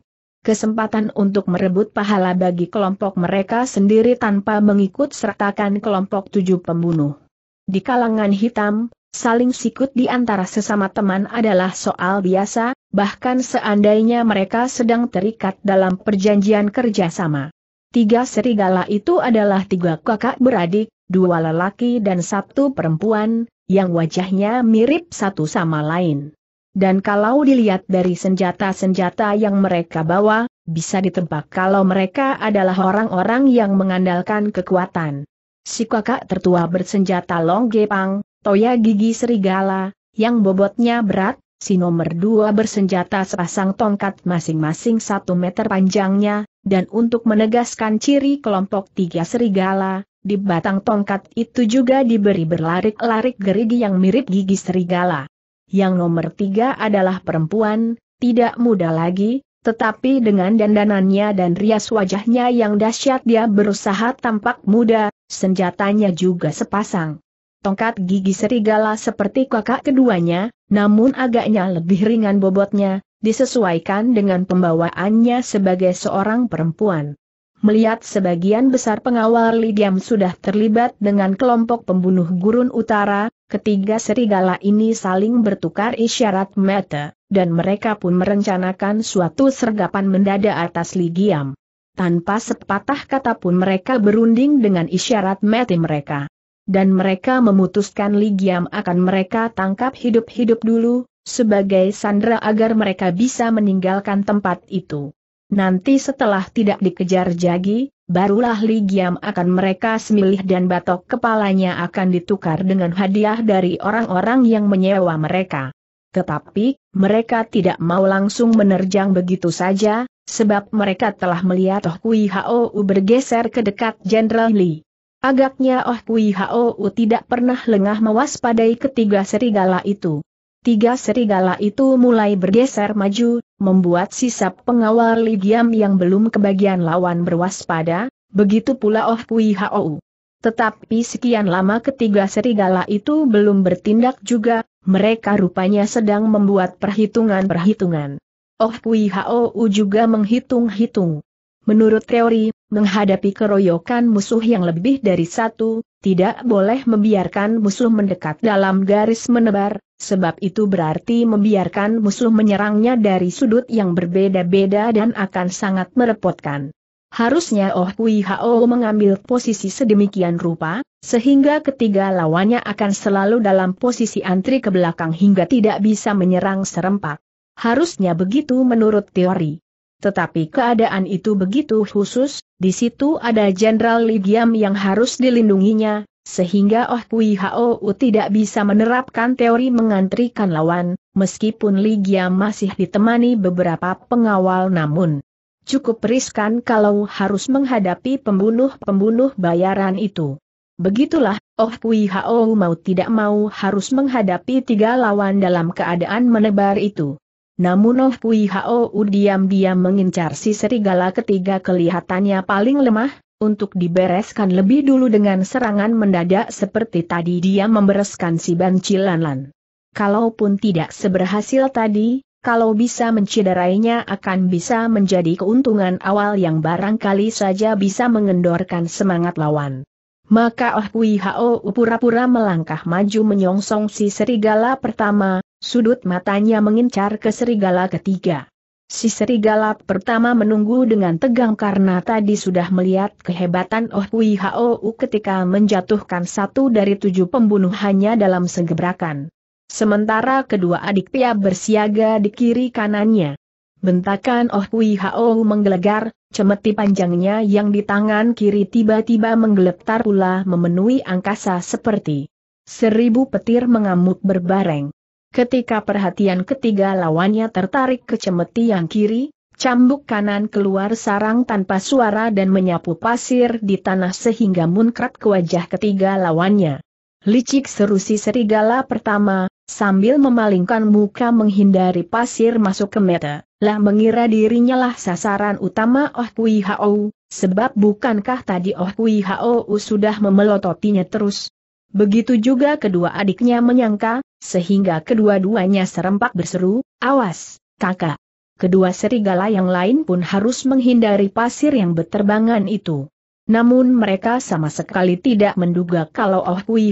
kesempatan untuk merebut pahala bagi kelompok mereka sendiri tanpa mengikut sertakan kelompok tujuh pembunuh. Di kalangan hitam, saling sikut di antara sesama teman adalah soal biasa, bahkan seandainya mereka sedang terikat dalam perjanjian kerjasama. Tiga serigala itu adalah tiga kakak beradik, dua lelaki dan satu perempuan, yang wajahnya mirip satu sama lain dan kalau dilihat dari senjata-senjata yang mereka bawa, bisa ditebak kalau mereka adalah orang-orang yang mengandalkan kekuatan. Si kakak tertua bersenjata long gepang, toya gigi serigala, yang bobotnya berat, si nomor dua bersenjata sepasang tongkat masing-masing satu meter panjangnya, dan untuk menegaskan ciri kelompok tiga serigala, di batang tongkat itu juga diberi berlarik-larik gerigi yang mirip gigi serigala. Yang nomor tiga adalah perempuan, tidak muda lagi, tetapi dengan dandanannya dan rias wajahnya yang dahsyat dia berusaha tampak muda, senjatanya juga sepasang. Tongkat gigi serigala seperti kakak keduanya, namun agaknya lebih ringan bobotnya, disesuaikan dengan pembawaannya sebagai seorang perempuan. Melihat sebagian besar pengawal Lidiam sudah terlibat dengan kelompok pembunuh gurun utara, Ketiga serigala ini saling bertukar isyarat mata, dan mereka pun merencanakan suatu sergapan mendadak atas Ligiam. Tanpa sepatah kata pun mereka berunding dengan isyarat mata mereka. Dan mereka memutuskan Ligiam akan mereka tangkap hidup-hidup dulu, sebagai sandera agar mereka bisa meninggalkan tempat itu. Nanti setelah tidak dikejar jagi, barulah Li Giam akan mereka semilih dan batok kepalanya akan ditukar dengan hadiah dari orang-orang yang menyewa mereka. Tetapi, mereka tidak mau langsung menerjang begitu saja, sebab mereka telah melihat Oh Kui Hou bergeser ke dekat Jenderal Li. Agaknya Oh Kui Hou tidak pernah lengah mewaspadai ketiga serigala itu. Tiga serigala itu mulai bergeser maju, membuat sisa pengawal Ligiam yang belum kebagian lawan berwaspada, begitu pula Oh Kui Hou. Tetapi sekian lama ketiga serigala itu belum bertindak juga, mereka rupanya sedang membuat perhitungan-perhitungan. Oh Kui Hou juga menghitung-hitung. Menurut teori, menghadapi keroyokan musuh yang lebih dari satu, tidak boleh membiarkan musuh mendekat dalam garis menebar, sebab itu berarti membiarkan musuh menyerangnya dari sudut yang berbeda-beda dan akan sangat merepotkan. Harusnya Oh Kui Hao mengambil posisi sedemikian rupa, sehingga ketiga lawannya akan selalu dalam posisi antri ke belakang hingga tidak bisa menyerang serempak. Harusnya begitu menurut teori. Tetapi keadaan itu begitu khusus, di situ ada Jenderal Ligiam yang harus dilindunginya, sehingga Oh Kui Hao tidak bisa menerapkan teori mengantrikan lawan, meskipun Ligiam masih ditemani beberapa pengawal namun cukup riskan kalau harus menghadapi pembunuh-pembunuh bayaran itu. Begitulah, Oh Kui Hao mau tidak mau harus menghadapi tiga lawan dalam keadaan menebar itu. Namun Oh Kui Hao diam-diam mengincar si serigala ketiga kelihatannya paling lemah, untuk dibereskan lebih dulu dengan serangan mendadak seperti tadi dia membereskan si Bancilanlan. Kalaupun tidak seberhasil tadi, kalau bisa menciderainya akan bisa menjadi keuntungan awal yang barangkali saja bisa mengendorkan semangat lawan. Maka Oh Kui Hao pura-pura melangkah maju menyongsong si serigala pertama, Sudut matanya mengincar ke serigala ketiga. Si serigala pertama menunggu dengan tegang karena tadi sudah melihat kehebatan Oh Hui Hou ketika menjatuhkan satu dari tujuh pembunuhannya dalam segebrakan. Sementara kedua adik pia bersiaga di kiri kanannya. Bentakan Oh Hui Hou menggelegar, cemeti panjangnya yang di tangan kiri tiba-tiba menggeletar pula memenuhi angkasa seperti seribu petir mengamuk berbareng. Ketika perhatian ketiga lawannya tertarik ke cemeti yang kiri, cambuk kanan keluar sarang tanpa suara dan menyapu pasir di tanah sehingga munkrat ke wajah ketiga lawannya. Licik seru si serigala pertama, sambil memalingkan muka menghindari pasir masuk ke meta, lah mengira dirinya lah sasaran utama Oh Kui Hao, sebab bukankah tadi Oh Kui Hao sudah memelototinya terus, Begitu juga kedua adiknya menyangka, sehingga kedua-duanya serempak berseru, awas, kakak. Kedua serigala yang lain pun harus menghindari pasir yang berterbangan itu. Namun mereka sama sekali tidak menduga kalau Oh Kui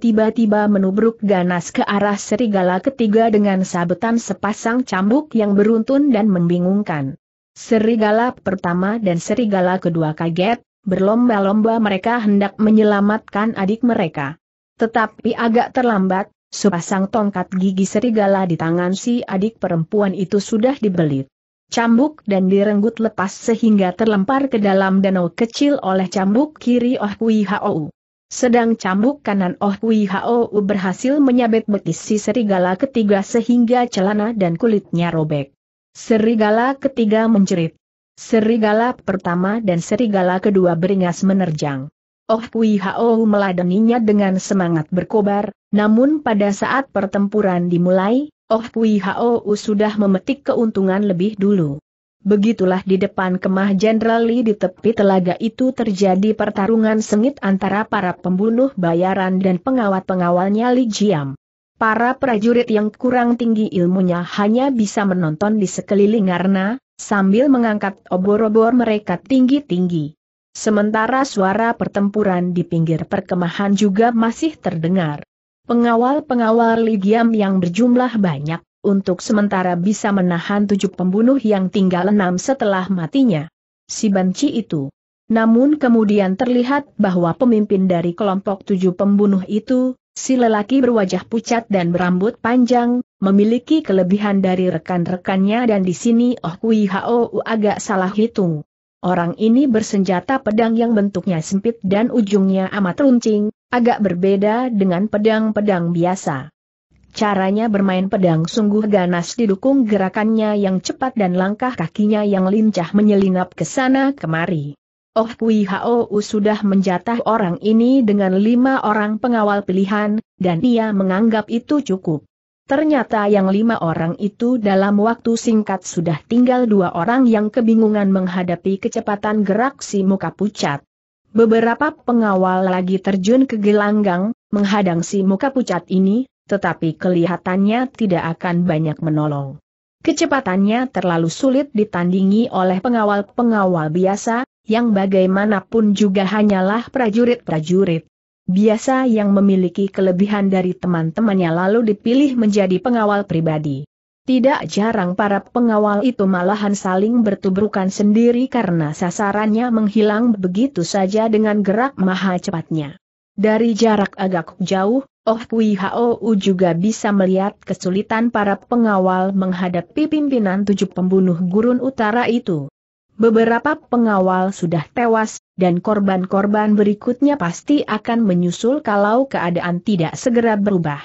tiba-tiba menubruk ganas ke arah serigala ketiga dengan sabetan sepasang cambuk yang beruntun dan membingungkan. Serigala pertama dan serigala kedua kaget, berlomba-lomba mereka hendak menyelamatkan adik mereka. Tetapi agak terlambat, sepasang tongkat gigi serigala di tangan si adik perempuan itu sudah dibelit. Cambuk dan direnggut lepas sehingga terlempar ke dalam danau kecil oleh cambuk kiri Oh Kui Sedang cambuk kanan Oh Kui berhasil menyabet betis si serigala ketiga sehingga celana dan kulitnya robek. Serigala ketiga menjerit. Serigala pertama dan serigala kedua beringas menerjang. Oh Kui Hao meladeninya dengan semangat berkobar, namun pada saat pertempuran dimulai, Oh Kui Hao sudah memetik keuntungan lebih dulu. Begitulah di depan kemah Jenderal Li di tepi telaga itu terjadi pertarungan sengit antara para pembunuh bayaran dan pengawat-pengawalnya Li Jiam. Para prajurit yang kurang tinggi ilmunya hanya bisa menonton di sekeliling karena, sambil mengangkat obor-obor mereka tinggi-tinggi. Sementara suara pertempuran di pinggir perkemahan juga masih terdengar. Pengawal-pengawal Ligiam yang berjumlah banyak, untuk sementara bisa menahan tujuh pembunuh yang tinggal enam setelah matinya. Si banci itu. Namun kemudian terlihat bahwa pemimpin dari kelompok tujuh pembunuh itu, Si lelaki berwajah pucat dan berambut panjang, memiliki kelebihan dari rekan-rekannya dan di sini Oh Kui Hao agak salah hitung. Orang ini bersenjata pedang yang bentuknya sempit dan ujungnya amat runcing, agak berbeda dengan pedang-pedang biasa. Caranya bermain pedang sungguh ganas didukung gerakannya yang cepat dan langkah kakinya yang lincah menyelinap ke sana kemari. Oh Kui Hao sudah menjatah orang ini dengan lima orang pengawal pilihan, dan ia menganggap itu cukup. Ternyata yang lima orang itu dalam waktu singkat sudah tinggal dua orang yang kebingungan menghadapi kecepatan gerak si muka pucat. Beberapa pengawal lagi terjun ke gelanggang, menghadang si muka pucat ini, tetapi kelihatannya tidak akan banyak menolong. Kecepatannya terlalu sulit ditandingi oleh pengawal-pengawal biasa, yang bagaimanapun juga hanyalah prajurit-prajurit biasa yang memiliki kelebihan dari teman-temannya lalu dipilih menjadi pengawal pribadi. Tidak jarang para pengawal itu malahan saling bertubrukan sendiri karena sasarannya menghilang begitu saja dengan gerak maha cepatnya. Dari jarak agak jauh, Oh Kui Hao juga bisa melihat kesulitan para pengawal menghadapi pimpinan tujuh pembunuh gurun utara itu beberapa pengawal sudah tewas, dan korban-korban berikutnya pasti akan menyusul kalau keadaan tidak segera berubah.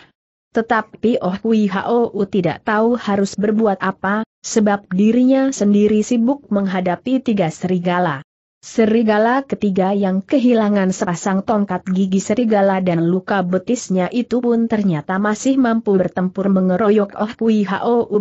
Tetapi Oh Kui Hao tidak tahu harus berbuat apa, sebab dirinya sendiri sibuk menghadapi tiga serigala. Serigala ketiga yang kehilangan sepasang tongkat gigi serigala dan luka betisnya itu pun ternyata masih mampu bertempur mengeroyok Oh Kui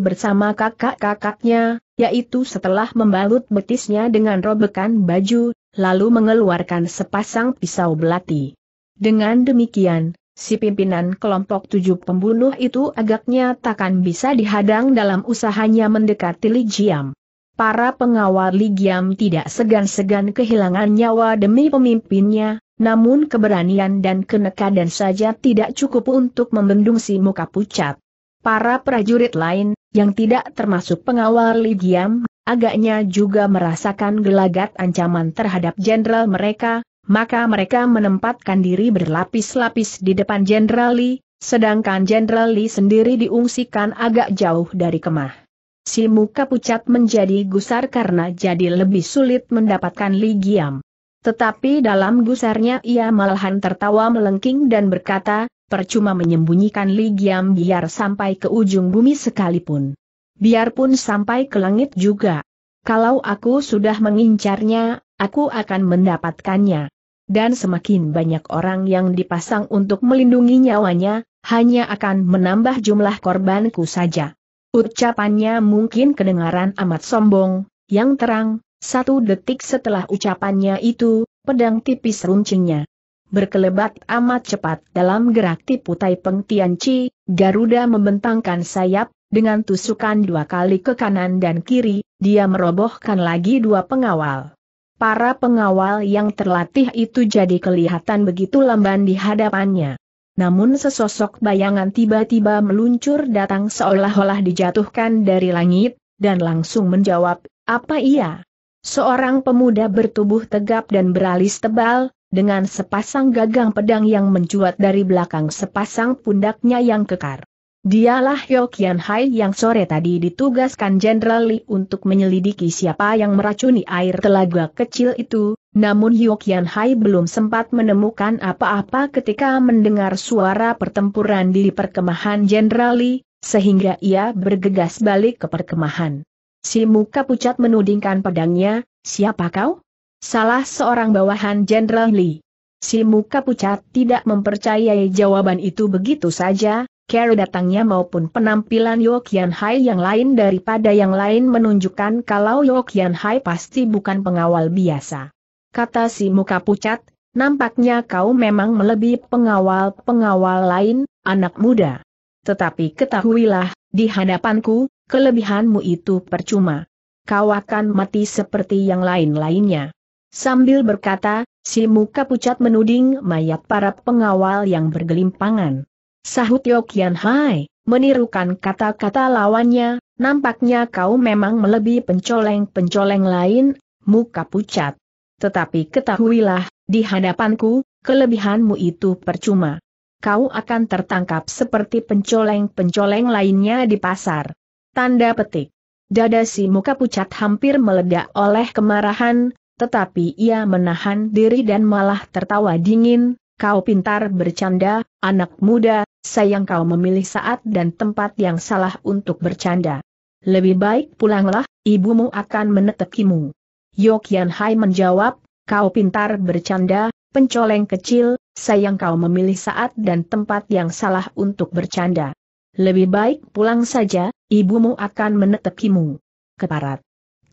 bersama kakak-kakaknya, yaitu setelah membalut betisnya dengan robekan baju, lalu mengeluarkan sepasang pisau belati. Dengan demikian, si pimpinan kelompok tujuh pembunuh itu agaknya takkan bisa dihadang dalam usahanya mendekati Li Jiam para pengawal Li Giam tidak segan-segan kehilangan nyawa demi pemimpinnya, namun keberanian dan kenekadan saja tidak cukup untuk membendung si muka pucat. Para prajurit lain, yang tidak termasuk pengawal Li Ligiam, agaknya juga merasakan gelagat ancaman terhadap jenderal mereka, maka mereka menempatkan diri berlapis-lapis di depan jenderal Li, sedangkan jenderal Li sendiri diungsikan agak jauh dari kemah. Si muka pucat menjadi gusar karena jadi lebih sulit mendapatkan Li Giam. Tetapi dalam gusarnya ia malahan tertawa melengking dan berkata, percuma menyembunyikan Li Giam biar sampai ke ujung bumi sekalipun. Biarpun sampai ke langit juga. Kalau aku sudah mengincarnya, aku akan mendapatkannya. Dan semakin banyak orang yang dipasang untuk melindungi nyawanya, hanya akan menambah jumlah korbanku saja. Ucapannya mungkin kedengaran amat sombong, yang terang, satu detik setelah ucapannya itu, pedang tipis runcingnya. Berkelebat amat cepat dalam gerak tipu tai pengtianci, Garuda membentangkan sayap, dengan tusukan dua kali ke kanan dan kiri, dia merobohkan lagi dua pengawal. Para pengawal yang terlatih itu jadi kelihatan begitu lamban di hadapannya. Namun sesosok bayangan tiba-tiba meluncur datang seolah-olah dijatuhkan dari langit, dan langsung menjawab, apa iya? Seorang pemuda bertubuh tegap dan beralis tebal, dengan sepasang gagang pedang yang mencuat dari belakang sepasang pundaknya yang kekar. Dialah Yo Kian Hai yang sore tadi ditugaskan Jenderal Li untuk menyelidiki siapa yang meracuni air telaga kecil itu, namun Yo Kian Hai belum sempat menemukan apa-apa ketika mendengar suara pertempuran di perkemahan Jenderal Li, sehingga ia bergegas balik ke perkemahan. Si muka pucat menudingkan pedangnya, siapa kau? Salah seorang bawahan Jenderal Li. Si muka pucat tidak mempercayai jawaban itu begitu saja, cara datangnya maupun penampilan Yo Kian Hai yang lain daripada yang lain menunjukkan kalau Yo Kian Hai pasti bukan pengawal biasa. Kata si muka pucat, nampaknya kau memang melebihi pengawal-pengawal lain, anak muda. Tetapi ketahuilah, di hadapanku, kelebihanmu itu percuma. Kau akan mati seperti yang lain-lainnya. Sambil berkata, si muka pucat menuding mayat para pengawal yang bergelimpangan. Sahut Yokian Hai, menirukan kata-kata lawannya, nampaknya kau memang melebihi pencoleng-pencoleng lain, muka pucat. Tetapi ketahuilah, di hadapanku, kelebihanmu itu percuma. Kau akan tertangkap seperti pencoleng-pencoleng lainnya di pasar. Tanda petik. Dada si muka pucat hampir meledak oleh kemarahan, tetapi ia menahan diri dan malah tertawa dingin, kau pintar bercanda, anak muda, sayang kau memilih saat dan tempat yang salah untuk bercanda. Lebih baik pulanglah, ibumu akan menetekimu. Yokian Hai menjawab, kau pintar bercanda, pencoleng kecil, sayang kau memilih saat dan tempat yang salah untuk bercanda. Lebih baik pulang saja, ibumu akan menetekimu. Keparat.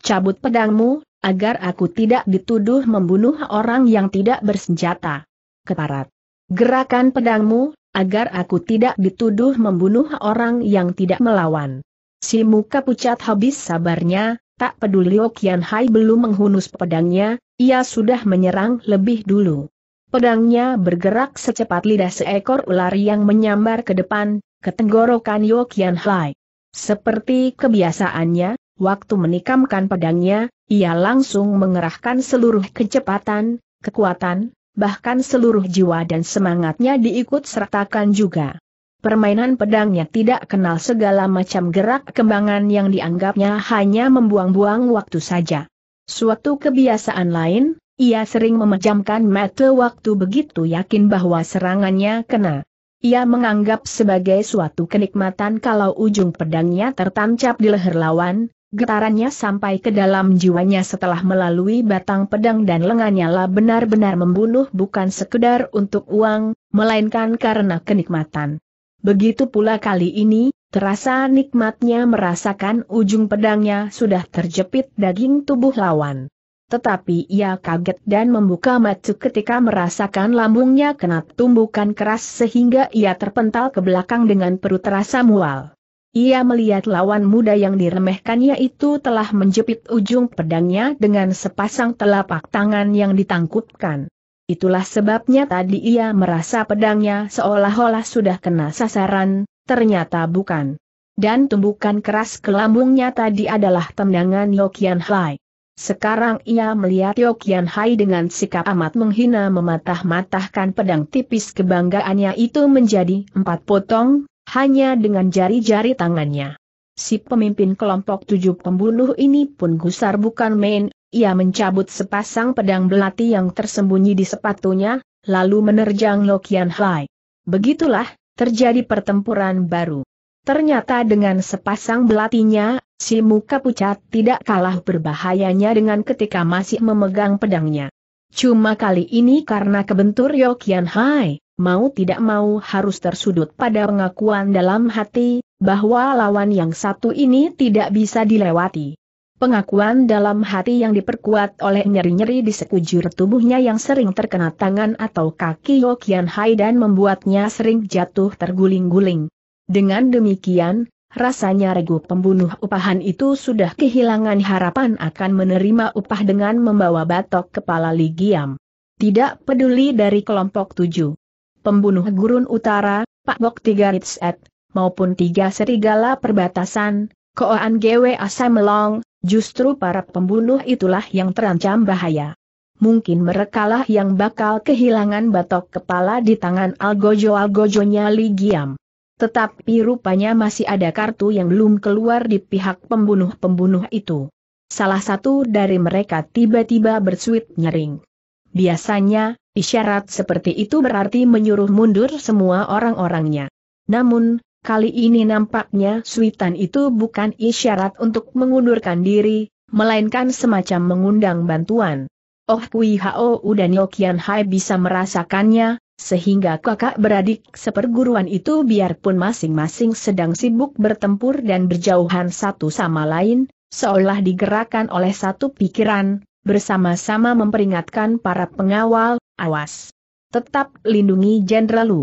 Cabut pedangmu, agar aku tidak dituduh membunuh orang yang tidak bersenjata. Keparat. Gerakan pedangmu, agar aku tidak dituduh membunuh orang yang tidak melawan. Si muka pucat habis sabarnya, tak peduli Okian Hai belum menghunus pedangnya, ia sudah menyerang lebih dulu. Pedangnya bergerak secepat lidah seekor ular yang menyambar ke depan, ke tenggorokan Yokian Hai. Seperti kebiasaannya, waktu menikamkan pedangnya, ia langsung mengerahkan seluruh kecepatan, kekuatan, bahkan seluruh jiwa dan semangatnya diikut sertakan juga. Permainan pedangnya tidak kenal segala macam gerak kembangan yang dianggapnya hanya membuang-buang waktu saja. Suatu kebiasaan lain, ia sering memejamkan mata waktu begitu yakin bahwa serangannya kena. Ia menganggap sebagai suatu kenikmatan kalau ujung pedangnya tertancap di leher lawan, Getarannya sampai ke dalam jiwanya setelah melalui batang pedang dan lengannya lah benar-benar membunuh bukan sekedar untuk uang, melainkan karena kenikmatan. Begitu pula kali ini, terasa nikmatnya merasakan ujung pedangnya sudah terjepit daging tubuh lawan. Tetapi ia kaget dan membuka mata ketika merasakan lambungnya kena tumbukan keras sehingga ia terpental ke belakang dengan perut terasa mual. Ia melihat lawan muda yang diremehkannya itu telah menjepit ujung pedangnya dengan sepasang telapak tangan yang ditangkupkan. Itulah sebabnya tadi ia merasa pedangnya seolah-olah sudah kena sasaran, ternyata bukan. Dan tumbukan keras ke lambungnya tadi adalah tendangan Yokian Hai. Sekarang ia melihat Yokian Hai dengan sikap amat menghina mematah-matahkan pedang tipis kebanggaannya itu menjadi empat potong, hanya dengan jari-jari tangannya. Si pemimpin kelompok tujuh pembunuh ini pun gusar bukan main, ia mencabut sepasang pedang belati yang tersembunyi di sepatunya, lalu menerjang Lokian Hai. Begitulah, terjadi pertempuran baru. Ternyata dengan sepasang belatinya, si muka pucat tidak kalah berbahayanya dengan ketika masih memegang pedangnya. Cuma kali ini karena kebentur Yokian Hai, mau tidak mau harus tersudut pada pengakuan dalam hati, bahwa lawan yang satu ini tidak bisa dilewati. Pengakuan dalam hati yang diperkuat oleh nyeri-nyeri di sekujur tubuhnya yang sering terkena tangan atau kaki Yokian Hai dan membuatnya sering jatuh terguling-guling. Dengan demikian, rasanya regu pembunuh upahan itu sudah kehilangan harapan akan menerima upah dengan membawa batok kepala Ligiam. Tidak peduli dari kelompok tujuh pembunuh gurun utara, Pak Bok Tiga Ritset, maupun tiga serigala perbatasan, Koan Gwe Asamelong, justru para pembunuh itulah yang terancam bahaya. Mungkin merekalah yang bakal kehilangan batok kepala di tangan algojo-algojonya Li Giam. Tetapi rupanya masih ada kartu yang belum keluar di pihak pembunuh-pembunuh itu. Salah satu dari mereka tiba-tiba bersuit nyering. Biasanya, Isyarat seperti itu berarti menyuruh mundur semua orang-orangnya. Namun, kali ini nampaknya suitan itu bukan isyarat untuk mengundurkan diri, melainkan semacam mengundang bantuan. Oh Kui Hao dan Yo Hai bisa merasakannya, sehingga kakak beradik seperguruan itu biarpun masing-masing sedang sibuk bertempur dan berjauhan satu sama lain, seolah digerakkan oleh satu pikiran, bersama-sama memperingatkan para pengawal, Awas! Tetap lindungi Jenderal Lu.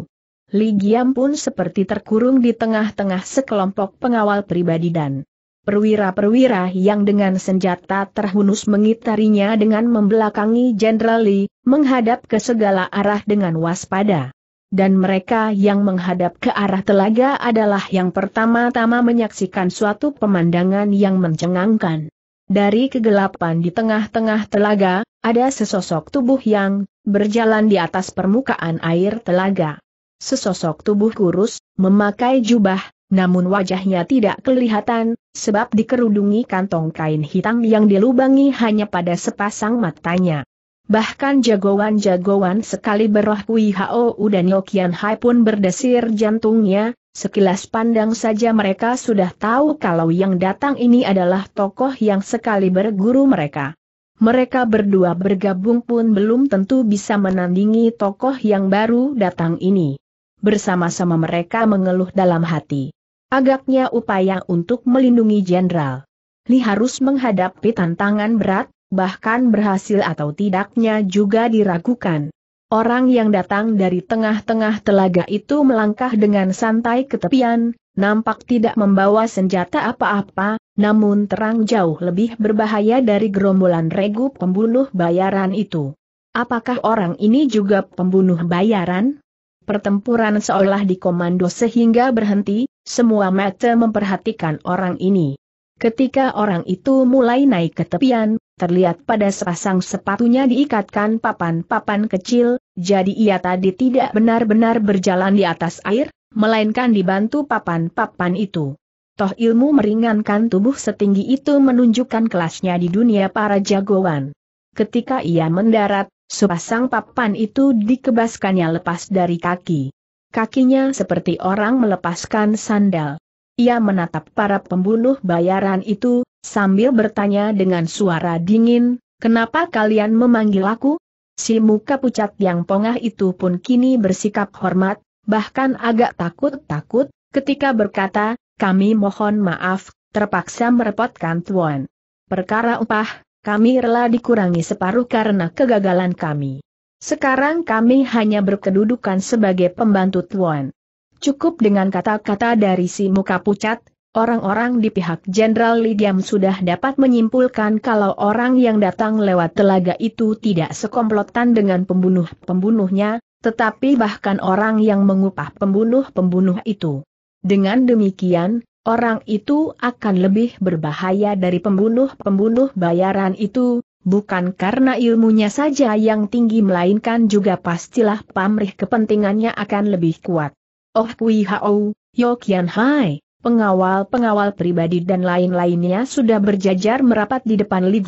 Li Giam pun seperti terkurung di tengah-tengah sekelompok pengawal pribadi dan perwira-perwira yang dengan senjata terhunus mengitarinya dengan membelakangi Jenderal Li, menghadap ke segala arah dengan waspada. Dan mereka yang menghadap ke arah telaga adalah yang pertama-tama menyaksikan suatu pemandangan yang mencengangkan. Dari kegelapan di tengah-tengah telaga, ada sesosok tubuh yang berjalan di atas permukaan air telaga. Sesosok tubuh kurus, memakai jubah, namun wajahnya tidak kelihatan, sebab dikerudungi kantong kain hitam yang dilubangi hanya pada sepasang matanya. Bahkan jagoan-jagoan sekali beroh Kui Hao dan Yokian Hai pun berdesir jantungnya, Sekilas pandang saja mereka sudah tahu kalau yang datang ini adalah tokoh yang sekali berguru mereka. Mereka berdua bergabung pun belum tentu bisa menandingi tokoh yang baru datang ini. Bersama-sama mereka mengeluh dalam hati. Agaknya upaya untuk melindungi jenderal. Li harus menghadapi tantangan berat, bahkan berhasil atau tidaknya juga diragukan. Orang yang datang dari tengah-tengah telaga itu melangkah dengan santai ke tepian, nampak tidak membawa senjata apa-apa, namun terang jauh lebih berbahaya dari gerombolan regu pembunuh bayaran itu. Apakah orang ini juga pembunuh bayaran? Pertempuran seolah dikomando sehingga berhenti, semua mata memperhatikan orang ini. Ketika orang itu mulai naik ke tepian, terlihat pada sepasang sepatunya diikatkan papan-papan kecil, jadi ia tadi tidak benar-benar berjalan di atas air, melainkan dibantu papan-papan itu. Toh ilmu meringankan tubuh setinggi itu menunjukkan kelasnya di dunia para jagoan. Ketika ia mendarat, sepasang papan itu dikebaskannya lepas dari kaki. Kakinya seperti orang melepaskan sandal. Ia menatap para pembunuh bayaran itu, sambil bertanya dengan suara dingin, kenapa kalian memanggil aku? Si muka pucat yang pongah itu pun kini bersikap hormat, bahkan agak takut-takut, ketika berkata, kami mohon maaf, terpaksa merepotkan Tuan. Perkara upah, kami rela dikurangi separuh karena kegagalan kami. Sekarang kami hanya berkedudukan sebagai pembantu Tuan. Cukup dengan kata-kata dari si muka pucat, Orang-orang di pihak Jenderal Lidiam sudah dapat menyimpulkan kalau orang yang datang lewat telaga itu tidak sekomplotan dengan pembunuh-pembunuhnya, tetapi bahkan orang yang mengupah pembunuh-pembunuh itu. Dengan demikian, orang itu akan lebih berbahaya dari pembunuh-pembunuh bayaran itu, bukan karena ilmunya saja yang tinggi melainkan juga pastilah pamrih kepentingannya akan lebih kuat. Oh Kui Hao, Yo Kian Hai pengawal-pengawal pribadi dan lain-lainnya sudah berjajar merapat di depan Li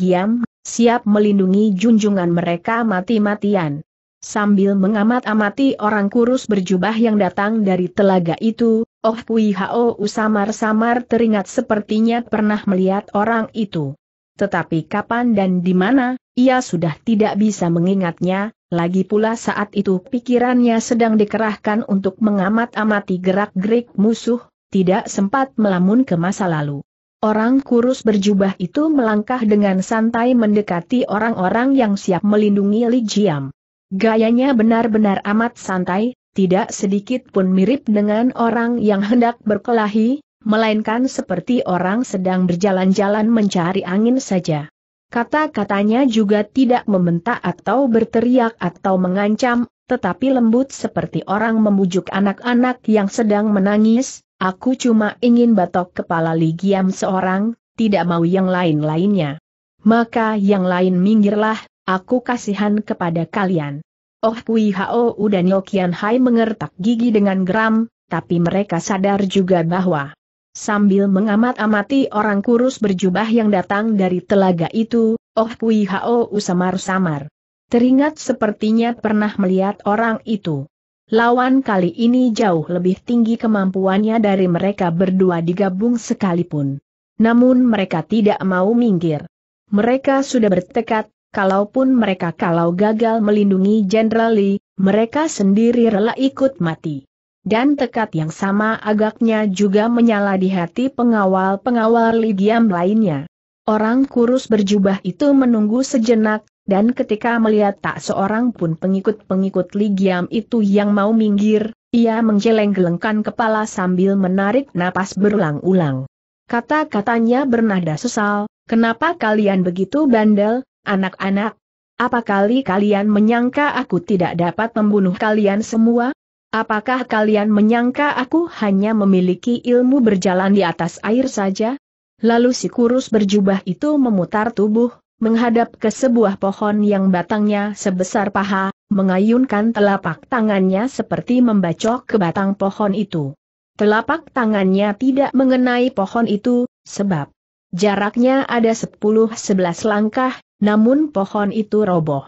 siap melindungi junjungan mereka mati-matian. Sambil mengamat-amati orang kurus berjubah yang datang dari telaga itu, Oh Kui Hao samar-samar teringat sepertinya pernah melihat orang itu. Tetapi kapan dan di mana, ia sudah tidak bisa mengingatnya, lagi pula saat itu pikirannya sedang dikerahkan untuk mengamat-amati gerak-gerik musuh, tidak sempat melamun ke masa lalu. Orang kurus berjubah itu melangkah dengan santai mendekati orang-orang yang siap melindungi Li Jiam. Gayanya benar-benar amat santai, tidak sedikit pun mirip dengan orang yang hendak berkelahi, melainkan seperti orang sedang berjalan-jalan mencari angin saja. Kata-katanya juga tidak membentak atau berteriak atau mengancam, tetapi lembut seperti orang membujuk anak-anak yang sedang menangis, Aku cuma ingin batok kepala Li seorang, tidak mau yang lain-lainnya. Maka yang lain minggirlah, aku kasihan kepada kalian. Oh Kui Hao dan Yokian Hai mengertak gigi dengan geram, tapi mereka sadar juga bahwa Sambil mengamat-amati orang kurus berjubah yang datang dari telaga itu, Oh Kui Hao samar-samar. Teringat sepertinya pernah melihat orang itu. Lawan kali ini jauh lebih tinggi kemampuannya dari mereka berdua digabung sekalipun. Namun mereka tidak mau minggir. Mereka sudah bertekad, kalaupun mereka kalau gagal melindungi Jenderal Lee, mereka sendiri rela ikut mati. Dan tekad yang sama agaknya juga menyala di hati pengawal-pengawal Lidiam lainnya. Orang kurus berjubah itu menunggu sejenak, dan ketika melihat tak seorang pun pengikut-pengikut Ligiam itu yang mau minggir, ia menggeleng-gelengkan kepala sambil menarik napas berulang-ulang. Kata-katanya bernada sesal, kenapa kalian begitu bandel, anak-anak? Apa kali kalian menyangka aku tidak dapat membunuh kalian semua? Apakah kalian menyangka aku hanya memiliki ilmu berjalan di atas air saja? Lalu si kurus berjubah itu memutar tubuh, menghadap ke sebuah pohon yang batangnya sebesar paha, mengayunkan telapak tangannya seperti membacok ke batang pohon itu. Telapak tangannya tidak mengenai pohon itu, sebab jaraknya ada 10-11 langkah, namun pohon itu roboh.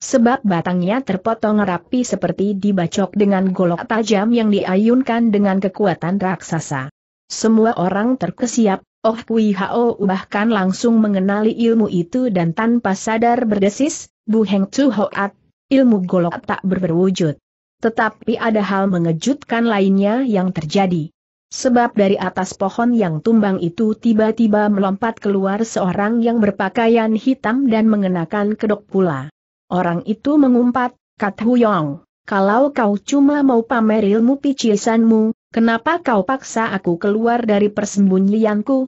Sebab batangnya terpotong rapi seperti dibacok dengan golok tajam yang diayunkan dengan kekuatan raksasa. Semua orang terkesiap, Oh Kui Hao bahkan langsung mengenali ilmu itu dan tanpa sadar berdesis, Bu Heng Chu Hoat, ilmu golok tak berwujud. Tetapi ada hal mengejutkan lainnya yang terjadi. Sebab dari atas pohon yang tumbang itu tiba-tiba melompat keluar seorang yang berpakaian hitam dan mengenakan kedok pula. Orang itu mengumpat, Kat Huyong, kalau kau cuma mau pamer ilmu picisanmu, Kenapa kau paksa aku keluar dari persembunyianku?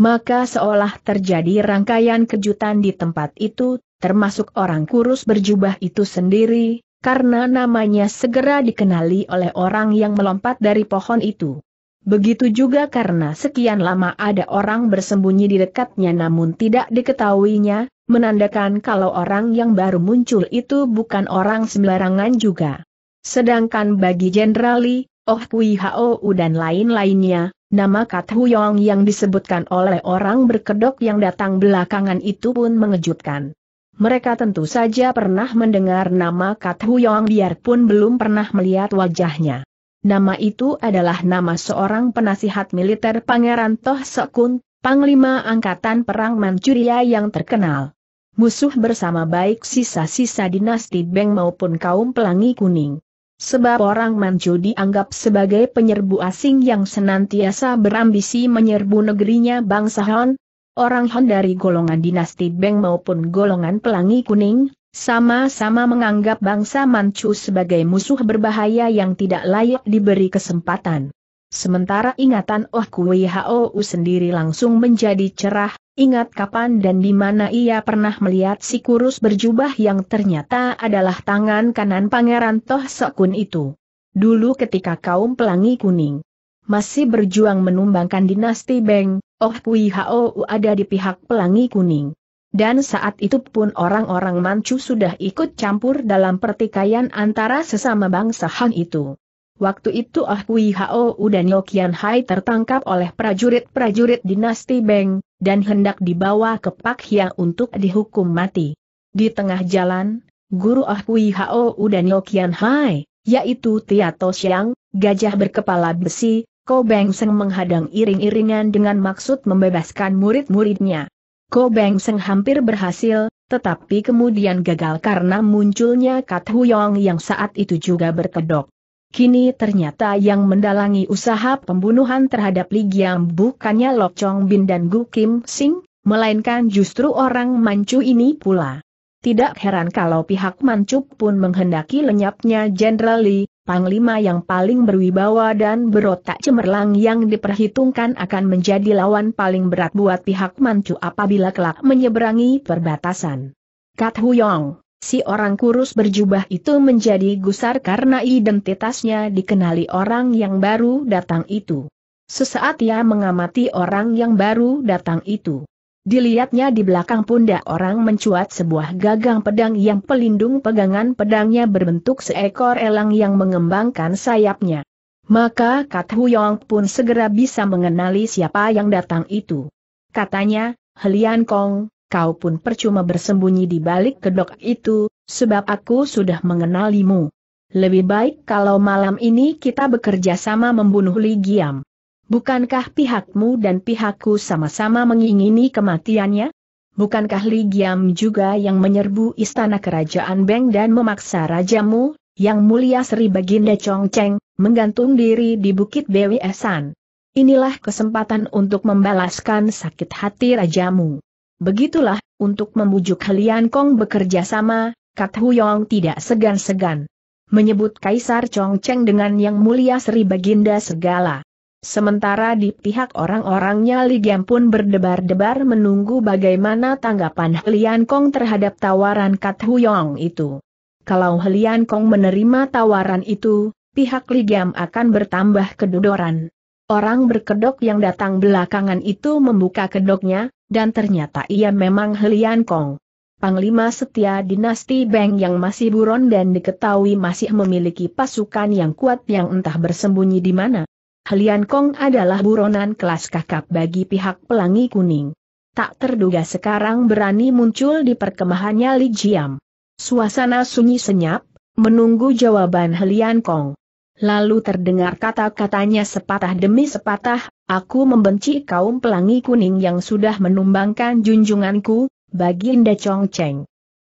Maka seolah terjadi rangkaian kejutan di tempat itu, termasuk orang kurus berjubah itu sendiri, karena namanya segera dikenali oleh orang yang melompat dari pohon itu. Begitu juga karena sekian lama ada orang bersembunyi di dekatnya namun tidak diketahuinya, menandakan kalau orang yang baru muncul itu bukan orang sembarangan juga. Sedangkan bagi Jenderal Lee, Oh Kui Hao dan lain-lainnya, Nama Kat Huyong yang disebutkan oleh orang berkedok yang datang belakangan itu pun mengejutkan. Mereka tentu saja pernah mendengar nama Kat Huyong biarpun belum pernah melihat wajahnya. Nama itu adalah nama seorang penasihat militer Pangeran Toh Sekun, Panglima Angkatan Perang Manchuria yang terkenal. Musuh bersama baik sisa-sisa dinasti Beng maupun kaum pelangi kuning. Sebab orang Manchu dianggap sebagai penyerbu asing yang senantiasa berambisi menyerbu negerinya bangsa Han. Orang Han dari golongan dinasti Beng maupun golongan pelangi kuning, sama-sama menganggap bangsa Manchu sebagai musuh berbahaya yang tidak layak diberi kesempatan. Sementara ingatan Oh Kui Hou sendiri langsung menjadi cerah, Ingat kapan dan di mana ia pernah melihat si kurus berjubah yang ternyata adalah tangan kanan Pangeran Toh Sekun itu. Dulu ketika kaum pelangi kuning masih berjuang menumbangkan dinasti Beng, Oh Kui Hao ada di pihak pelangi kuning. Dan saat itu pun orang-orang Manchu sudah ikut campur dalam pertikaian antara sesama bangsa Han itu. Waktu itu Ah Kui Hao dan Yokian Hai tertangkap oleh prajurit-prajurit dinasti Beng, dan hendak dibawa ke Pak Hia untuk dihukum mati. Di tengah jalan, Guru Ah Kui Hao dan Yokian Hai, yaitu Tiato Xiang, gajah berkepala besi, Ko Beng Seng menghadang iring-iringan dengan maksud membebaskan murid-muridnya. Ko Beng Seng hampir berhasil, tetapi kemudian gagal karena munculnya Kat Huyong yang saat itu juga berkedok. Kini ternyata yang mendalangi usaha pembunuhan terhadap Li Giam bukannya Lok Chong Bin dan Gu Kim Sing, melainkan justru orang Manchu ini pula. Tidak heran kalau pihak Manchu pun menghendaki lenyapnya Jenderal Li, Panglima yang paling berwibawa dan berotak cemerlang yang diperhitungkan akan menjadi lawan paling berat buat pihak Manchu apabila kelak menyeberangi perbatasan. Kat Huyong Si orang kurus berjubah itu menjadi gusar karena identitasnya dikenali orang yang baru datang itu. Sesaat ia mengamati orang yang baru datang itu. Dilihatnya di belakang pundak orang mencuat sebuah gagang pedang yang pelindung pegangan pedangnya berbentuk seekor elang yang mengembangkan sayapnya. Maka Kat Huyong pun segera bisa mengenali siapa yang datang itu. Katanya, Helian Kong, kau pun percuma bersembunyi di balik kedok itu, sebab aku sudah mengenalimu. Lebih baik kalau malam ini kita bekerja sama membunuh Li Giam. Bukankah pihakmu dan pihakku sama-sama mengingini kematiannya? Bukankah Li Giam juga yang menyerbu istana kerajaan Beng dan memaksa rajamu, yang mulia Sri Baginda Chong Cheng, menggantung diri di Bukit Bewi Esan? Inilah kesempatan untuk membalaskan sakit hati rajamu. Begitulah, untuk membujuk Helian Kong bekerja sama, Kat Yong tidak segan-segan. Menyebut Kaisar Chong Cheng dengan yang mulia Sri Baginda segala. Sementara di pihak orang-orangnya Li Gem pun berdebar-debar menunggu bagaimana tanggapan Helian Kong terhadap tawaran Kat Hu Yong itu. Kalau Helian Kong menerima tawaran itu, pihak Li Gem akan bertambah kedodoran. Orang berkedok yang datang belakangan itu membuka kedoknya, dan ternyata ia memang Helian Kong. Panglima setia dinasti Beng yang masih buron dan diketahui masih memiliki pasukan yang kuat yang entah bersembunyi di mana. Helian Kong adalah buronan kelas kakap bagi pihak pelangi kuning. Tak terduga sekarang berani muncul di perkemahannya Li Jiam. Suasana sunyi senyap, menunggu jawaban Helian Kong. Lalu terdengar kata-katanya sepatah demi sepatah, Aku membenci kaum pelangi kuning yang sudah menumbangkan junjunganku, Baginda Chong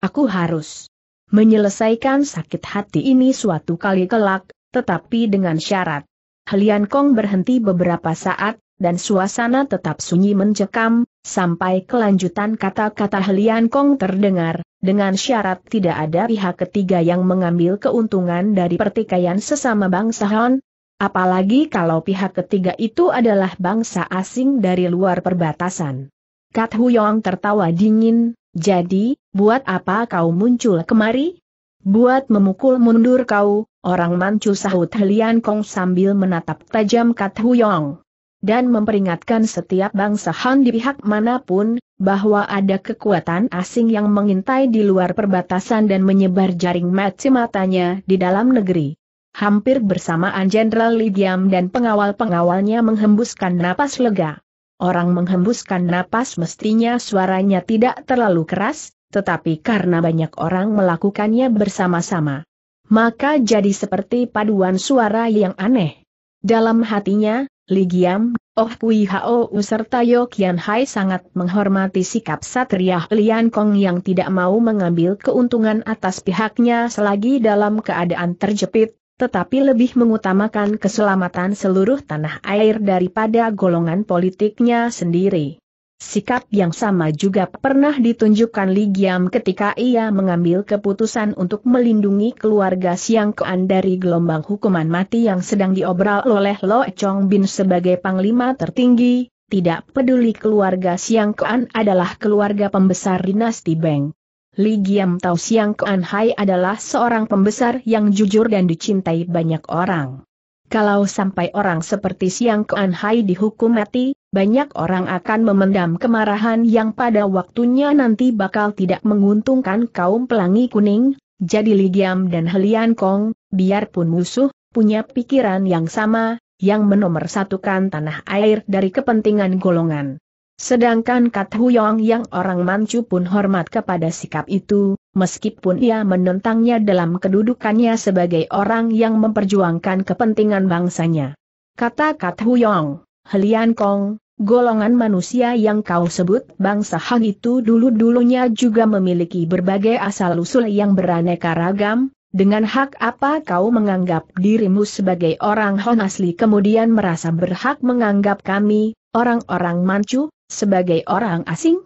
Aku harus menyelesaikan sakit hati ini suatu kali kelak, tetapi dengan syarat. Helian Kong berhenti beberapa saat, dan suasana tetap sunyi mencekam, sampai kelanjutan kata-kata Helian Kong terdengar, dengan syarat tidak ada pihak ketiga yang mengambil keuntungan dari pertikaian sesama bangsa Han, Apalagi kalau pihak ketiga itu adalah bangsa asing dari luar perbatasan. Kat Huyong tertawa dingin, jadi, buat apa kau muncul kemari? Buat memukul mundur kau, orang mancu sahut Helian Kong sambil menatap tajam Kat Huyong. Dan memperingatkan setiap bangsa Han di pihak manapun, bahwa ada kekuatan asing yang mengintai di luar perbatasan dan menyebar jaring mati matanya di dalam negeri. Hampir bersamaan Jenderal Diam dan pengawal-pengawalnya menghembuskan napas lega. Orang menghembuskan napas mestinya suaranya tidak terlalu keras, tetapi karena banyak orang melakukannya bersama-sama. Maka jadi seperti paduan suara yang aneh. Dalam hatinya, Ligiam, Oh Kui Hao serta Yo Kian Hai sangat menghormati sikap Satria Lian Kong yang tidak mau mengambil keuntungan atas pihaknya selagi dalam keadaan terjepit, tetapi lebih mengutamakan keselamatan seluruh tanah air daripada golongan politiknya sendiri. Sikap yang sama juga pernah ditunjukkan Li Giam ketika ia mengambil keputusan untuk melindungi keluarga Siang Kuan dari gelombang hukuman mati yang sedang diobral oleh Lo Chong Bin sebagai panglima tertinggi, tidak peduli keluarga Siang Kuan adalah keluarga pembesar dinasti Beng. Li Giam Tao Siang Kuan Hai adalah seorang pembesar yang jujur dan dicintai banyak orang. Kalau sampai orang seperti Siang Kuan Hai dihukum mati, banyak orang akan memendam kemarahan yang pada waktunya nanti bakal tidak menguntungkan kaum pelangi kuning, jadi Li Giam dan Helian Kong, biarpun musuh, punya pikiran yang sama, yang menomorsatukan tanah air dari kepentingan golongan. Sedangkan Kat Huyong yang orang Manchu pun hormat kepada sikap itu, meskipun ia menentangnya dalam kedudukannya sebagai orang yang memperjuangkan kepentingan bangsanya. Kata Kat Huyong, Helian Kong, golongan manusia yang kau sebut bangsa Hang itu dulu-dulunya juga memiliki berbagai asal-usul yang beraneka ragam, dengan hak apa kau menganggap dirimu sebagai orang Hon asli kemudian merasa berhak menganggap kami, orang-orang Manchu? Sebagai orang asing?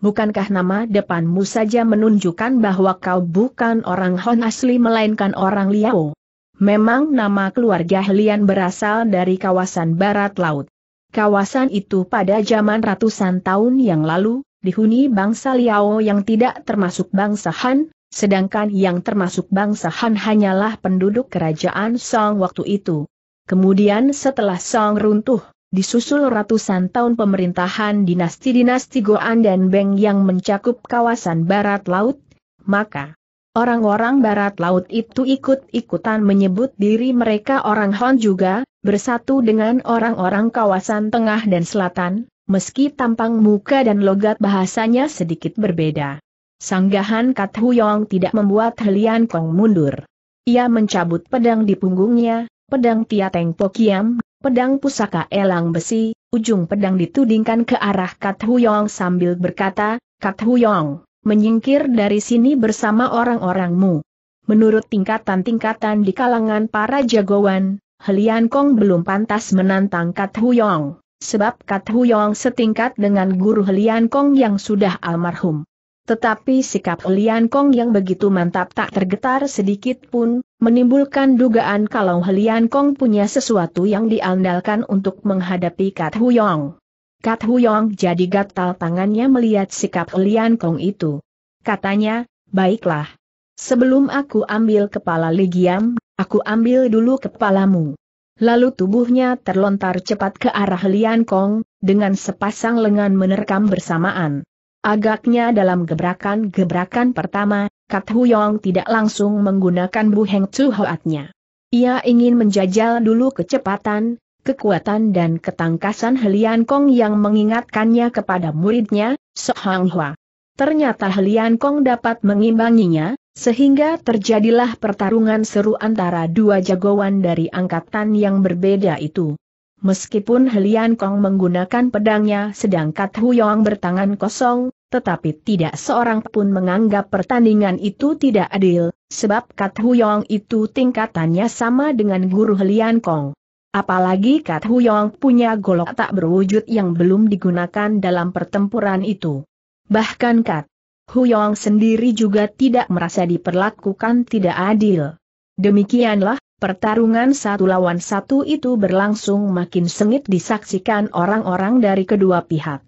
Bukankah nama depanmu saja menunjukkan bahwa kau bukan orang Hon asli melainkan orang Liao? Memang nama keluarga Helian berasal dari kawasan barat laut. Kawasan itu pada zaman ratusan tahun yang lalu, dihuni bangsa Liao yang tidak termasuk bangsa Han, sedangkan yang termasuk bangsa Han hanyalah penduduk kerajaan Song waktu itu. Kemudian setelah Song runtuh, disusul ratusan tahun pemerintahan dinasti-dinasti Goan dan Beng yang mencakup kawasan barat laut, maka orang-orang barat laut itu ikut-ikutan menyebut diri mereka orang Hon juga, bersatu dengan orang-orang kawasan tengah dan selatan, meski tampang muka dan logat bahasanya sedikit berbeda. Sanggahan Kat Huyong tidak membuat Helian Kong mundur. Ia mencabut pedang di punggungnya, pedang Tia Teng Pokiam, Pedang pusaka elang besi, ujung pedang ditudingkan ke arah Kat Huyong sambil berkata, Kat Huyong, menyingkir dari sini bersama orang-orangmu. Menurut tingkatan-tingkatan di kalangan para jagoan, Helian Kong belum pantas menantang Kat Huyong, sebab Kat Huyong setingkat dengan guru Helian Kong yang sudah almarhum. Tetapi sikap Helian Kong yang begitu mantap tak tergetar sedikit pun, menimbulkan dugaan kalau Helian Kong punya sesuatu yang diandalkan untuk menghadapi Kat Huyong. Kat Huyong jadi gatal tangannya melihat sikap Helian Kong itu. Katanya, baiklah. Sebelum aku ambil kepala Ligiam, aku ambil dulu kepalamu. Lalu tubuhnya terlontar cepat ke arah Lian Kong, dengan sepasang lengan menerkam bersamaan. Agaknya dalam gebrakan-gebrakan pertama, Kat Hu Yong tidak langsung menggunakan buheng Hoatnya. Ia ingin menjajal dulu kecepatan, kekuatan dan ketangkasan Helian Kong yang mengingatkannya kepada muridnya, Sohang Hua. Ternyata Helian Kong dapat mengimbanginya, sehingga terjadilah pertarungan seru antara dua jagoan dari angkatan yang berbeda itu. Meskipun Helian Kong menggunakan pedangnya sedang Kat Hu Yong bertangan kosong, tetapi tidak seorang pun menganggap pertandingan itu tidak adil, sebab Kat Huyong itu tingkatannya sama dengan guru Helian Kong. Apalagi Kat Huyong punya golok tak berwujud yang belum digunakan dalam pertempuran itu. Bahkan Kat Huyong sendiri juga tidak merasa diperlakukan tidak adil. Demikianlah, pertarungan satu lawan satu itu berlangsung makin sengit disaksikan orang-orang dari kedua pihak.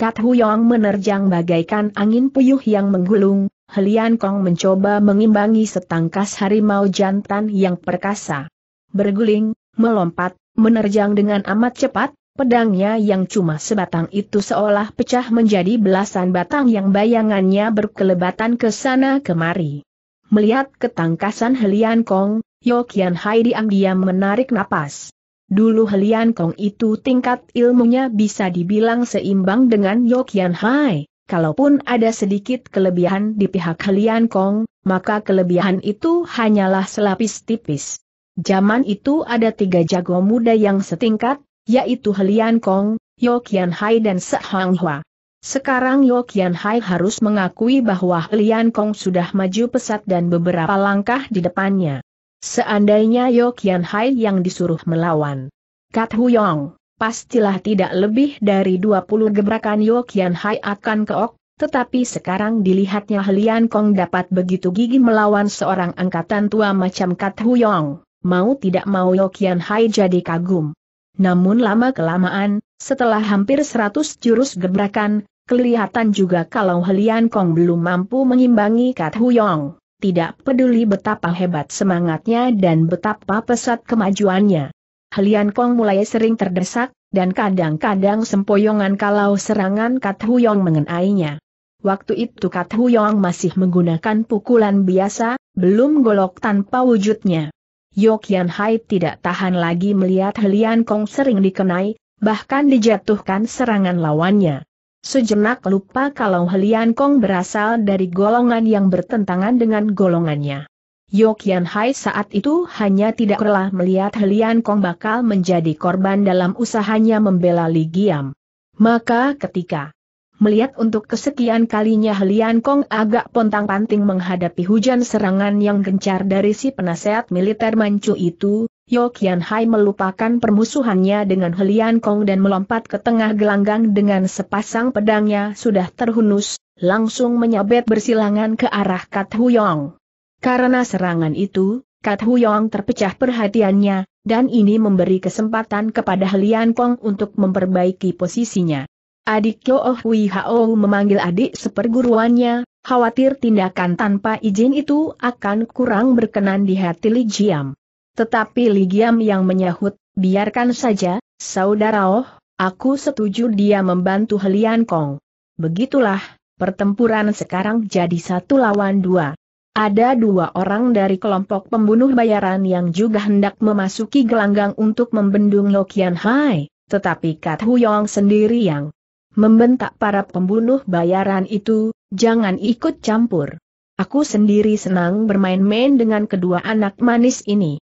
Kat Huyong menerjang bagaikan angin puyuh yang menggulung, Helian Kong mencoba mengimbangi setangkas harimau jantan yang perkasa. Berguling, melompat, menerjang dengan amat cepat, Pedangnya yang cuma sebatang itu seolah pecah menjadi belasan batang yang bayangannya berkelebatan ke sana kemari. Melihat ketangkasan Helian Kong, Yokian Hai diam-diam menarik napas. Dulu Helian Kong itu tingkat ilmunya bisa dibilang seimbang dengan Yokian Hai. Kalaupun ada sedikit kelebihan di pihak Helian Kong, maka kelebihan itu hanyalah selapis tipis. Zaman itu ada tiga jago muda yang setingkat, yaitu Helian Kong, Yokian Hai dan Sehang Hua. Sekarang Yokian Hai harus mengakui bahwa Helian Kong sudah maju pesat dan beberapa langkah di depannya. Seandainya Yok Yan Hai yang disuruh melawan Kat Hu Yong, pastilah tidak lebih dari 20 gebrakan Yok Yan Hai akan keok, tetapi sekarang dilihatnya Helian Kong dapat begitu gigi melawan seorang angkatan tua macam Kat Hu Yong, mau tidak mau Yok Yan Hai jadi kagum. Namun lama-kelamaan, setelah hampir 100 jurus gebrakan, kelihatan juga kalau Helian Kong belum mampu mengimbangi Kat Hu Yong tidak peduli betapa hebat semangatnya dan betapa pesat kemajuannya. Helian Kong mulai sering terdesak, dan kadang-kadang sempoyongan kalau serangan Kat Huyong mengenainya. Waktu itu Kat Huyong masih menggunakan pukulan biasa, belum golok tanpa wujudnya. Yokian Hai tidak tahan lagi melihat Helian Kong sering dikenai, bahkan dijatuhkan serangan lawannya. Sejenak lupa kalau Helian Kong berasal dari golongan yang bertentangan dengan golongannya. Yokian Hai saat itu hanya tidak rela melihat Helian Kong bakal menjadi korban dalam usahanya membela Li Giam. Maka ketika melihat untuk kesekian kalinya Helian Kong agak pontang-panting menghadapi hujan serangan yang gencar dari si penasehat militer mancu itu, Yo Hai melupakan permusuhannya dengan Helian Kong dan melompat ke tengah gelanggang dengan sepasang pedangnya sudah terhunus, langsung menyabet bersilangan ke arah Kat Huyong. Karena serangan itu, Kat Huyong terpecah perhatiannya, dan ini memberi kesempatan kepada Helian Kong untuk memperbaiki posisinya. Adik Yo oh Hui Hao memanggil adik seperguruannya, khawatir tindakan tanpa izin itu akan kurang berkenan di hati Li Jiam. Tetapi Li Giam yang menyahut, biarkan saja, saudara Oh, aku setuju dia membantu Helian Kong. Begitulah, pertempuran sekarang jadi satu lawan dua. Ada dua orang dari kelompok pembunuh bayaran yang juga hendak memasuki gelanggang untuk membendung Lokian Hai, tetapi Kat Huyong sendiri yang membentak para pembunuh bayaran itu, jangan ikut campur. Aku sendiri senang bermain-main dengan kedua anak manis ini.